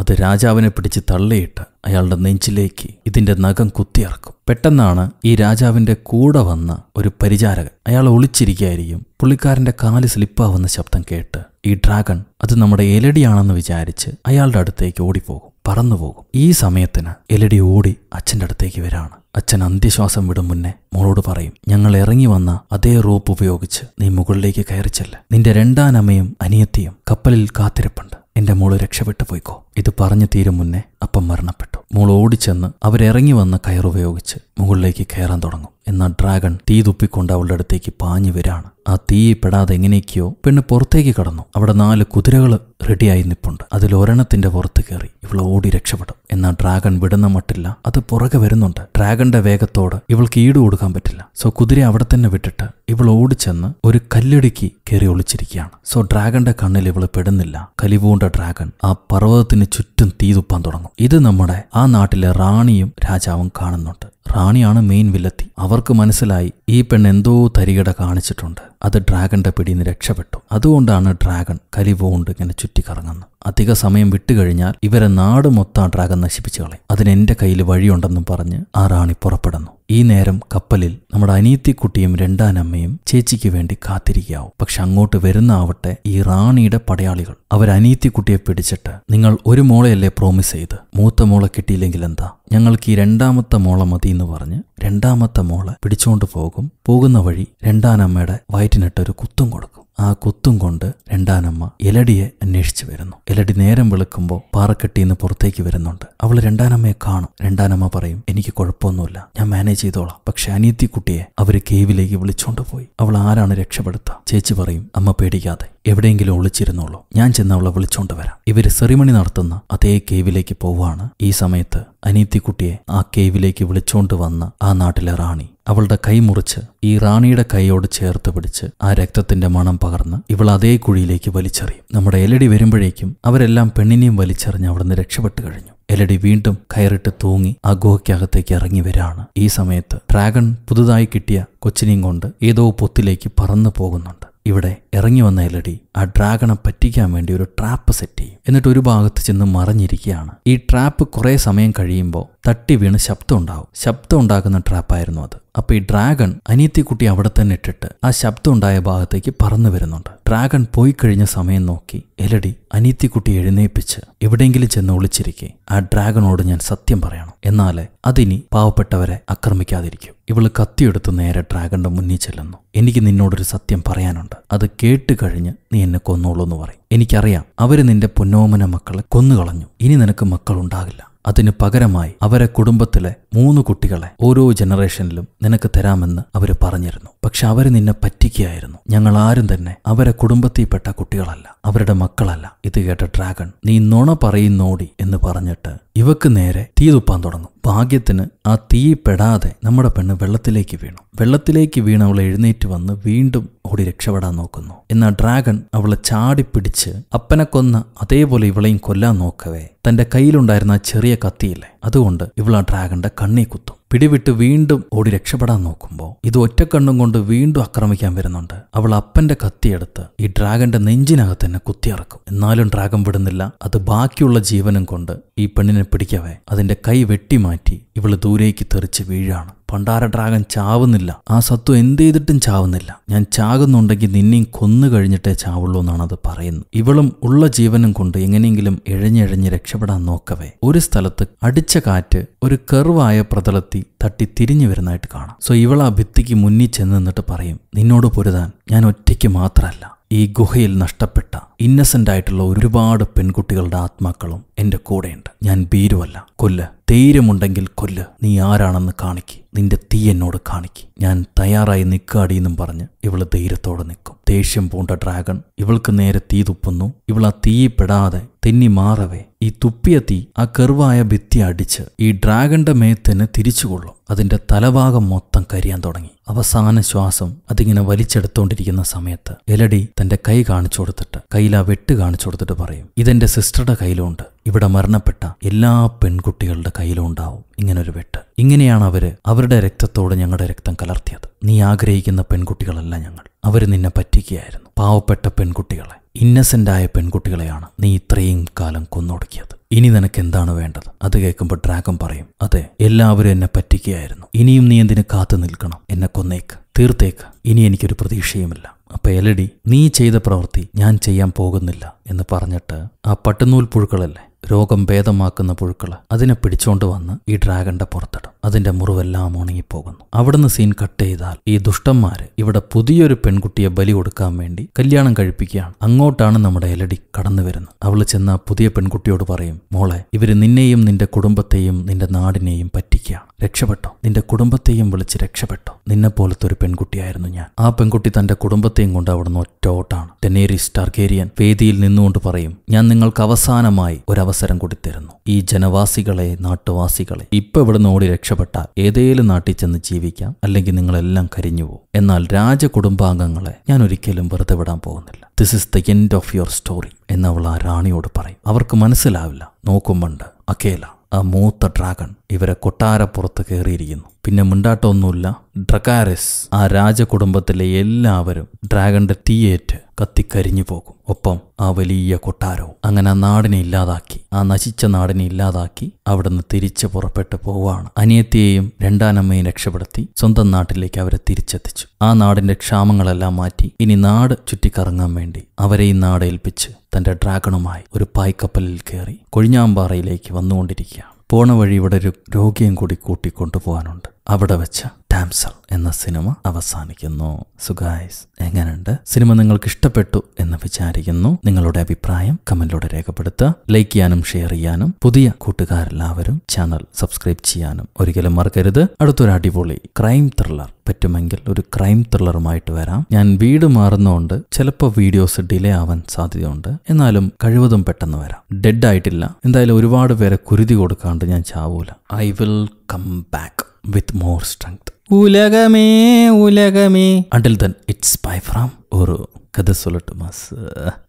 A: അത് രാജാവിനെ പിടിച്ച് തള്ളിയിട്ട് അയാളുടെ നെഞ്ചിലേക്ക് ഇതിന്റെ നഖം കുത്തിയിറക്കും പെട്ടെന്നാണ് ഈ രാജാവിന്റെ കൂടെ വന്ന ഒരു പരിചാരകൻ അയാൾ ഒളിച്ചിരിക്കുകയായിരിക്കും പുള്ളിക്കാരന്റെ കാല് സ്ലിപ്പാവുന്ന ശബ്ദം കേട്ട് ഈ ഡ്രാഗൺ അത് നമ്മുടെ എലടിയാണെന്ന് വിചാരിച്ച് അയാളുടെ അടുത്തേക്ക് ഓടിപ്പോകും പറന്നുപോകും ഈ സമയത്തിന് എലടി ഓടി അച്ഛൻ്റെ അടുത്തേക്ക് വരാണ് അച്ഛൻ അന്ത്യശ്വാസം വിടും മുന്നേ മോളോട് പറയും ഞങ്ങൾ ഇറങ്ങി വന്ന അതേ റോപ്പ് ഉപയോഗിച്ച് നീ മുകളിലേക്ക് കയറിച്ചല്ല നിന്റെ രണ്ടാനമ്മയും അനിയത്തിയും കപ്പലിൽ കാത്തിരിപ്പുണ്ട് എൻ്റെ മോള് രക്ഷപ്പെട്ടു പോയിക്കോ ഇത് പറഞ്ഞു തീരും മുന്നേ അപ്പം മരണപ്പെട്ടു മോൾ ഓടിച്ചെന്ന് അവരിറങ്ങി വന്ന കയറുപയോഗിച്ച് മുകളിലേക്ക് കയറാൻ തുടങ്ങും എന്നാൽ ഡ്രാഗൺ തീ തുപ്പിക്കൊണ്ട് അവളുടെ അടുത്തേക്ക് പാഞ്ഞു വരാണ് ആ തീയെ പെടാതെ എങ്ങനെയൊക്കെയോ പെണ്ണ് പുറത്തേക്ക് കടന്നു അവിടെ നാല് കുതിരകൾ റെഡിയായി നിപ്പുണ്ട് അതിൽ ഒരെണ്ണത്തിന്റെ പുറത്ത് കയറി ഇവൾ ഓടി രക്ഷപ്പെടും എന്നാൽ ഡ്രാഗൺ വിടുന്ന മട്ടില്ല അത് പുറകെ വരുന്നുണ്ട് ഡ്രാഗന്റെ വേഗത്തോട് ഇവൾക്ക് ഈട് കൊടുക്കാൻ പറ്റില്ല സോ കുതിര അവിടെ തന്നെ വിട്ടിട്ട് ഇവൾ ഓടിച്ചെന്ന് ഒരു കല്ലിടുക്കി കയറി ഒളിച്ചിരിക്കുകയാണ് സോ ഡ്രാഗന്റെ കണ്ണിൽ ഇവൾ പെടുന്നില്ല കലിപൂണ്ട ഡ്രാഗൺ ആ പർവ്വതത്തിന് ചുറ്റും തീ തുപ്പാൻ തുടങ്ങും ഇത് നമ്മുടെ ആ നാട്ടിലെ റാണിയും രാജാവും കാണുന്നുണ്ട് റാണിയാണ് മെയിൻ വില്ലത്തി അവർക്ക് മനസ്സിലായി ഈ പെണ്ണ് എന്തോ തരികട കാണിച്ചിട്ടുണ്ട് അത് ഡ്രാഗന്റെ പിടിയിൽ നിന്ന് രക്ഷപ്പെട്ടു അതുകൊണ്ടാണ് ഡ്രാഗൺ കലിവോണ്ട് ഇങ്ങനെ ചുറ്റിക്കറങ്ങുന്നത് അധിക സമയം വിട്ടുകഴിഞ്ഞാൽ ഇവരെ നാട് മൊത്തം ഡ്രാഗൺ നശിപ്പിച്ചു കളയും അതിന് എന്റെ കയ്യിൽ വഴിയുണ്ടെന്നും പറഞ്ഞ് ആ റാണി പുറപ്പെടുന്നു ഈ നേരം കപ്പലിൽ നമ്മുടെ അനീത്തിക്കുട്ടിയും രണ്ടാനമ്മയും ചേച്ചിക്ക് വേണ്ടി കാത്തിരിക്കാവും പക്ഷെ അങ്ങോട്ട് വരുന്ന ആവട്ടെ ഈ റാണിയുടെ പടയാളികൾ അവർ അനീത്തിക്കുട്ടിയെ പിടിച്ചിട്ട് നിങ്ങൾ ഒരു മോളെയല്ലേ പ്രോമിസ് ചെയ്ത് മൂത്ത മോളെ കിട്ടിയില്ലെങ്കിൽ എന്താ ഞങ്ങൾക്ക് ഈ രണ്ടാമത്തെ മോളെ മതി എന്ന് പറഞ്ഞ് രണ്ടാമത്തെ മോളെ പിടിച്ചുകൊണ്ട് പോകും പോകുന്ന വഴി രണ്ടാനമ്മയുടെ വയറ്റിനിട്ടൊരു കുത്തും കൊടുക്കും ആ കൊത്തും കൊണ്ട് രണ്ടാനമ്മ ഇലടിയെ അന്വേഷിച്ചു വരുന്നു ഇലടി നേരം വെളുക്കുമ്പോൾ പാറക്കെട്ടിൽ നിന്ന് പുറത്തേക്ക് വരുന്നുണ്ട് അവൾ രണ്ടാനമ്മയെ കാണും രണ്ടാനമ്മ പറയും എനിക്ക് കുഴപ്പമൊന്നുമില്ല ഞാൻ മാനേജ് ചെയ്തോളാം പക്ഷെ അനിയത്തി കുട്ടിയെ അവർ കേവിലേക്ക് വിളിച്ചോണ്ട് പോയി അവൾ ആരാണ് രക്ഷപ്പെടുത്തുക ചേച്ചി പറയും അമ്മ പേടിക്കാതെ എവിടെയെങ്കിലും ഒളിച്ചിരുന്നുള്ളൂ ഞാൻ ചെന്ന് അവളെ വിളിച്ചോണ്ട് വരാം ഇവർ സെറിമണി നടത്തുന്ന അതേ കേവിലേക്ക് പോവാണ് ഈ സമയത്ത് അനിയത്തിക്കുട്ടിയെ ആ കേവിലേക്ക് വിളിച്ചോണ്ട് വന്ന ആ നാട്ടിലെ റാണി അവളുടെ കൈ മുറിച്ച് ഈ റാണിയുടെ കൈയോട് ചേർത്ത് പിടിച്ച് ആ രക്തത്തിന്റെ മണം പകർന്ന് ഇവൾ അതേ കുഴിയിലേക്ക് വലിച്ചെറിയും നമ്മുടെ എലടി വരുമ്പോഴേക്കും അവരെല്ലാം പെണ്ണിനെയും വലിച്ചെറിഞ്ഞ് അവിടുന്ന് രക്ഷപ്പെട്ട് കഴിഞ്ഞു എലടി വീണ്ടും കയറിട്ട് തൂങ്ങി ആ ഗുഹയ്ക്കകത്തേക്ക് ഇറങ്ങി വരാണ് ഈ സമയത്ത് ഡ്രാഗൺ പുതുതായി കിട്ടിയ കൊച്ചിനെയും കൊണ്ട് ഏതോ പൊത്തിലേക്ക് പറന്നു പോകുന്നുണ്ട് ഇവിടെ ഇറങ്ങി വന്ന എലടി ആ ഡ്രാഗണെ പറ്റിക്കാൻ വേണ്ടി ഒരു ട്രാപ്പ് സെറ്റ് ചെയ്യും എന്നിട്ട് ഒരു ഭാഗത്ത് ചെന്ന് മറിഞ്ഞിരിക്കുകയാണ് ഈ ട്രാപ്പ് കുറേ സമയം കഴിയുമ്പോൾ തട്ടി വീണ് ശബ്ദം ഉണ്ടാവും ശബ്ദം ഉണ്ടാക്കുന്ന ട്രാപ്പായിരുന്നു അത് അപ്പോൾ ഈ ഡ്രാഗൺ അനിയത്തിക്കുട്ടി അവിടെ തന്നെ ഇട്ടിട്ട് ആ ശബ്ദം ഉണ്ടായ ഭാഗത്തേക്ക് പറന്നു വരുന്നുണ്ട് ഡ്രാഗൺ പോയി കഴിഞ്ഞ സമയം നോക്കി എലടി അനീത്തിക്കുട്ടി എഴുന്നേപ്പിച്ച് എവിടെയെങ്കിലും ചെന്ന് ഒളിച്ചിരിക്കെ ആ ഡ്രാഗണോട് ഞാൻ സത്യം പറയണം എന്നാലേ അതിനി പാവപ്പെട്ടവരെ ആക്രമിക്കാതിരിക്കും ഇവള് കത്തിയെടുത്ത് നേരെ ഡ്രാഗന്റെ മുന്നിൽ ചെല്ലുന്നു എനിക്ക് നിന്നോടൊരു സത്യം പറയാനുണ്ട് അത് കേട്ട് കഴിഞ്ഞ് നീ എന്നെ കൊന്നോളൂ എന്ന് പറയും എനിക്കറിയാം അവര് നിന്റെ പൊന്നോമന മക്കളെ കൊന്നുകളഞ്ഞു ഇനി നിനക്ക് മക്കളുണ്ടാകില്ല അതിനു പകരമായി അവരെ കുടുംബത്തിലെ മൂന്ന് കുട്ടികളെ ഓരോ ജനറേഷനിലും നിനക്ക് തരാമെന്ന് അവർ പറഞ്ഞിരുന്നു പക്ഷെ അവർ നിന്നെ പറ്റിക്കുകയായിരുന്നു ഞങ്ങൾ ആരും തന്നെ അവരെ കുടുംബത്തിൽപ്പെട്ട കുട്ടികളല്ല അവരുടെ മക്കളല്ല ഇത് കേട്ട ഡ്രാഗൺ നീ നുണ പറയുന്നോടി എന്ന് പറഞ്ഞിട്ട് ഇവക്ക് നേരെ തീ തുപ്പാൻ തുടങ്ങും ഭാഗ്യത്തിന് ആ തീ പെടാതെ നമ്മുടെ പെണ്ണ് വെള്ളത്തിലേക്ക് വീണു വെള്ളത്തിലേക്ക് വീണ് അവളെ എഴുന്നേറ്റ് വന്ന് വീണ്ടും ഓടി രക്ഷപ്പെടാൻ നോക്കുന്നു എന്നാൽ ഡ്രാഗൺ അവളെ ചാടിപ്പിടിച്ച് അപ്പനെ കൊന്ന അതേപോലെ ഇവളെയും കൊല്ലാൻ നോക്കവേ തന്റെ കയ്യിലുണ്ടായിരുന്ന ചെറിയ കത്തിയില്ലേ അതുകൊണ്ട് ഇവൾ ആ ഡ്രാഗന്റെ കണ്ണി കുത്തും പിടിവിട്ട് വീണ്ടും ഓടി രക്ഷപ്പെടാൻ നോക്കുമ്പോൾ ഇത് ഒറ്റക്കണ്ണും കൊണ്ട് വീണ്ടും ആക്രമിക്കാൻ വരുന്നുണ്ട് അവൾ അപ്പന്റെ കത്തിയെടുത്ത് ഈ ഡ്രാഗന്റെ നെഞ്ചിനകത്ത് തന്നെ കുത്തിയിറക്കും എന്നാലും ഡ്രാഗൻ വിടുന്നില്ല അത് ബാക്കിയുള്ള ജീവനും കൊണ്ട് ഈ പെണ്ണിനെ പിടിക്കവേ അതിന്റെ കൈ വെട്ടിമാറ്റി ഇവൾ ദൂരേക്ക് തെറിച്ച് വീഴാണ് പണ്ടാര ഡ്രാഗൻ ചാവുന്നില്ല ആ സത്വം എന്ത് ചെയ്തിട്ടും ചാവുന്നില്ല ഞാൻ ചാകുന്നുണ്ടെങ്കിൽ നിന്നെയും കൊന്നു കഴിഞ്ഞിട്ടേ ചാവുള്ളൂ എന്നാണ് അത് പറയുന്നത് ഇവളും ഉള്ള ജീവനും കൊണ്ട് എങ്ങനെയെങ്കിലും എഴഞ്ഞെഴഞ്ഞ് രക്ഷപ്പെടാൻ നോക്കവേ ഒരു സ്ഥലത്ത് അടിച്ച കാറ്റ് ഒരു കെർവായ പ്രതലത്തി തട്ടി തിരിഞ്ഞു വരുന്നതായിട്ട് കാണാം സോ ഇവൾ ആ ഭിത്തിക്ക് മുന്നിൽ ചെന്ന് നിന്നിട്ട് പറയും നിന്നോട് പൊരുതാൻ ഞാൻ ഒറ്റയ്ക്ക് മാത്രമല്ല ഈ ഗുഹയിൽ നഷ്ടപ്പെട്ട ഇന്നസെന്റ് ആയിട്ടുള്ള ഒരുപാട് പെൺകുട്ടികളുടെ ആത്മാക്കളും എൻ്റെ കൂടെയുണ്ട് ഞാൻ ഭീരുവല്ല കൊല്ല് ധൈര്യമുണ്ടെങ്കിൽ കൊല്ല് നീ ആരാണെന്ന് കാണിക്ക് നിന്റെ തീ എന്നോട് കാണിക്ക് ഞാൻ തയ്യാറായി നിൽക്കാടി എന്നും പറഞ്ഞ് ഇവള് ധൈര്യത്തോടെ നിൽക്കും ദേഷ്യം പൂണ്ട ഡ്രാഗൺ ഇവൾക്ക് നേരെ തീ തുപ്പുന്നു ഇവൾ ആ തീയിൽപ്പെടാതെ തെന്നി മാറവേ ഈ തുപ്പിയ തീ ആ കെറുവായ ഭിത്തി അടിച്ച് ഈ ഡ്രാഗന്റെ മേത്തിന് തിരിച്ചുകൊള്ളും അതിന്റെ തലഭാഗം മൊത്തം കരിയാൻ തുടങ്ങി അവസാന ശ്വാസം അതിങ്ങനെ വലിച്ചെടുത്തോണ്ടിരിക്കുന്ന സമയത്ത് എലടി തന്റെ കൈ കാണിച്ചു കൊടുത്തിട്ട് കയ്യിൽ ആ വെട്ട് കാണിച്ചു കൊടുത്തിട്ട് പറയും ഇതെന്റെ സിസ്റ്ററുടെ കയ്യിലുണ്ട് ഇവിടെ മരണപ്പെട്ട എല്ലാ പെൺകുട്ടികളുടെ കയ്യിലും ഉണ്ടാവും ഇങ്ങനൊരു വെട്ട് ഇങ്ങനെയാണ് അവർ അവരുടെ രക്തത്തോട് ഞങ്ങളുടെ രക്തം കലർത്തിയത് നീ ആഗ്രഹിക്കുന്ന പെൺകുട്ടികളല്ല ഞങ്ങൾ അവർ നിന്നെ പറ്റിക്കുകയായിരുന്നു പാവപ്പെട്ട പെൺകുട്ടികളെ ഇന്നസെൻ്റായ പെൺകുട്ടികളെയാണ് നീ ഇത്രയും കാലം കൊന്നൊടുക്കിയത് ഇനി നിനക്ക് എന്താണ് വേണ്ടത് അത് കേൾക്കുമ്പോൾ ഡ്രാഗൺ പറയും അതെ എല്ലാവരും എന്നെ പറ്റിക്കുകയായിരുന്നു ഇനിയും നീ എന്തിനു കാത്തു നിൽക്കണം എന്നെ കൊന്നേക്ക് തീർത്തേക്ക് ഇനി എനിക്കൊരു പ്രതീക്ഷയുമില്ല അപ്പം എലടി നീ ചെയ്ത പ്രവൃത്തി ഞാൻ ചെയ്യാൻ പോകുന്നില്ല എന്ന് പറഞ്ഞിട്ട് ആ പട്ടുനൂൽ പുഴുക്കളല്ലേ രോഗം ഭേദമാക്കുന്ന പുഴുക്കൾ അതിനെ പിടിച്ചോണ്ട് വന്ന് ഈ ഡ്രാഗന്റെ പുറത്തിടും അതിൻ്റെ മുറിവെല്ലാം ഉണങ്ങിപ്പോകുന്നു അവിടുന്ന് സീൻ കട്ട് ചെയ്താൽ ഈ ദുഷ്ടന്മാര് ഇവിടെ പുതിയൊരു പെൺകുട്ടിയെ ബലി കൊടുക്കാൻ വേണ്ടി കല്യാണം കഴിപ്പിക്കുകയാണ് അങ്ങോട്ടാണ് നമ്മുടെ എലടി കടന്നു വരുന്നത് അവൾ ചെന്ന പുതിയ പെൺകുട്ടിയോട് പറയും മോളെ ഇവർ നിന്നെയും നിന്റെ കുടുംബത്തെയും നിന്റെ നാടിനെയും പറ്റിക്കുകയാണ് രക്ഷപ്പെട്ടോ നിന്റെ കുടുംബത്തെയും വിളിച്ച് രക്ഷപ്പെട്ടോ നിന്നെ പോലത്തെ ഒരു പെൺകുട്ടിയായിരുന്നു ഞാൻ ആ പെൺകുട്ടി തന്റെ കുടുംബത്തെയും കൊണ്ട് അവിടുന്ന് ഒറ്റോട്ടാണ് ഓട്ടാണ് ടെനേരിസ് വേദിയിൽ നിന്നുകൊണ്ട് പറയും ഞാൻ നിങ്ങൾക്ക് അവസാനമായി ഒരവസരം കൂടി തരുന്നു ഈ ജനവാസികളെ നാട്ടുവാസികളെ ഇപ്പൊ ഇവിടുന്ന് ഓടി രക്ഷ രക്ഷപ്പെട്ടാൽ ഏതേലും നാട്ടിൽ ചെന്ന് ജീവിക്കാം അല്ലെങ്കിൽ നിങ്ങളെല്ലാം കരിഞ്ഞു പോകും എന്നാൽ രാജകുടുംബാംഗങ്ങളെ ഞാൻ ഒരിക്കലും വെറുതെ വിടാൻ പോകുന്നില്ല this is the end of your story എന്നവൾ ആ റാണിയോട് പറയും അവർക്ക് മനസ്സിലാവില്ല നോക്കുമ്പോണ്ട് അക്കേല ആ മൂത്ത ഡ്രാഗൺ ഇവരെ കൊട്ടാരപ്പുറത്ത് കയറിയിരിക്കുന്നു പിന്നെ മുണ്ടാട്ടമൊന്നുമില്ല ഡ്രകാരസ് ആ രാജകുടുംബത്തിലെ എല്ലാവരും ഡ്രാഗന്റെ തീയേറ്റ് കത്തിക്കരിഞ്ഞു പോകും ഒപ്പം ആ വലിയ കൊട്ടാരവും അങ്ങനെ ആ നാടിനെ ഇല്ലാതാക്കി ആ നശിച്ച നാടിനെ ഇല്ലാതാക്കി അവിടുന്ന് തിരിച്ചു പുറപ്പെട്ടു പോവുകയാണ് അനിയത്തിയെയും രണ്ടാനമ്മയും രക്ഷപ്പെടുത്തി സ്വന്തം നാട്ടിലേക്ക് അവരെ തിരിച്ചെത്തിച്ചു ആ നാടിന്റെ ക്ഷാമങ്ങളെല്ലാം മാറ്റി ഇനി നാട് ചുറ്റിക്കറങ്ങാൻ വേണ്ടി അവരെ ഈ നാട് ഏൽപ്പിച്ച് തന്റെ ഡ്രാഗണുമായി ഒരു പായ്ക്കപ്പലിൽ കയറി കൊഴിഞ്ഞാമ്പാറയിലേക്ക് വന്നുകൊണ്ടിരിക്കുകയാണ് പോണ വഴി ഇവിടെ രോഗിയും കൂടി പോകാനുണ്ട് അവിടെ വെച്ച് ടാംസൽ എന്ന സിനിമ അവസാനിക്കുന്നു സുഗായ്സ് എങ്ങനെയുണ്ട് സിനിമ നിങ്ങൾക്ക് ഇഷ്ടപ്പെട്ടു എന്ന് വിചാരിക്കുന്നു നിങ്ങളുടെ അഭിപ്രായം കമന്റിലൂടെ രേഖപ്പെടുത്തുക ലൈക്ക് ചെയ്യാനും ഷെയർ ചെയ്യാനും പുതിയ കൂട്ടുകാരെല്ലാവരും ചാനൽ സബ്സ്ക്രൈബ് ചെയ്യാനും ഒരിക്കലും മറക്കരുത് അടുത്തൊരു അടിപൊളി ക്രൈം ത്രില്ലർ പറ്റുമെങ്കിൽ ഒരു ക്രൈം ത്രില്ലറുമായിട്ട് വരാം ഞാൻ വീട് മാറുന്നതുകൊണ്ട് ചിലപ്പോൾ വീഡിയോസ് ഡിലേ ആവാൻ സാധ്യതയുണ്ട് എന്നാലും കഴിവതും പെട്ടെന്ന് വരാം ഡെഡ് ആയിട്ടില്ല എന്തായാലും ഒരുപാട് പേരെ കുരുതി കൊടുക്കാണ്ട് ഞാൻ ചാവൂല I will come back with more strength உலகமே உலகமே until then it's bye from ஒரு கதை சொல்லட்டுமா சார்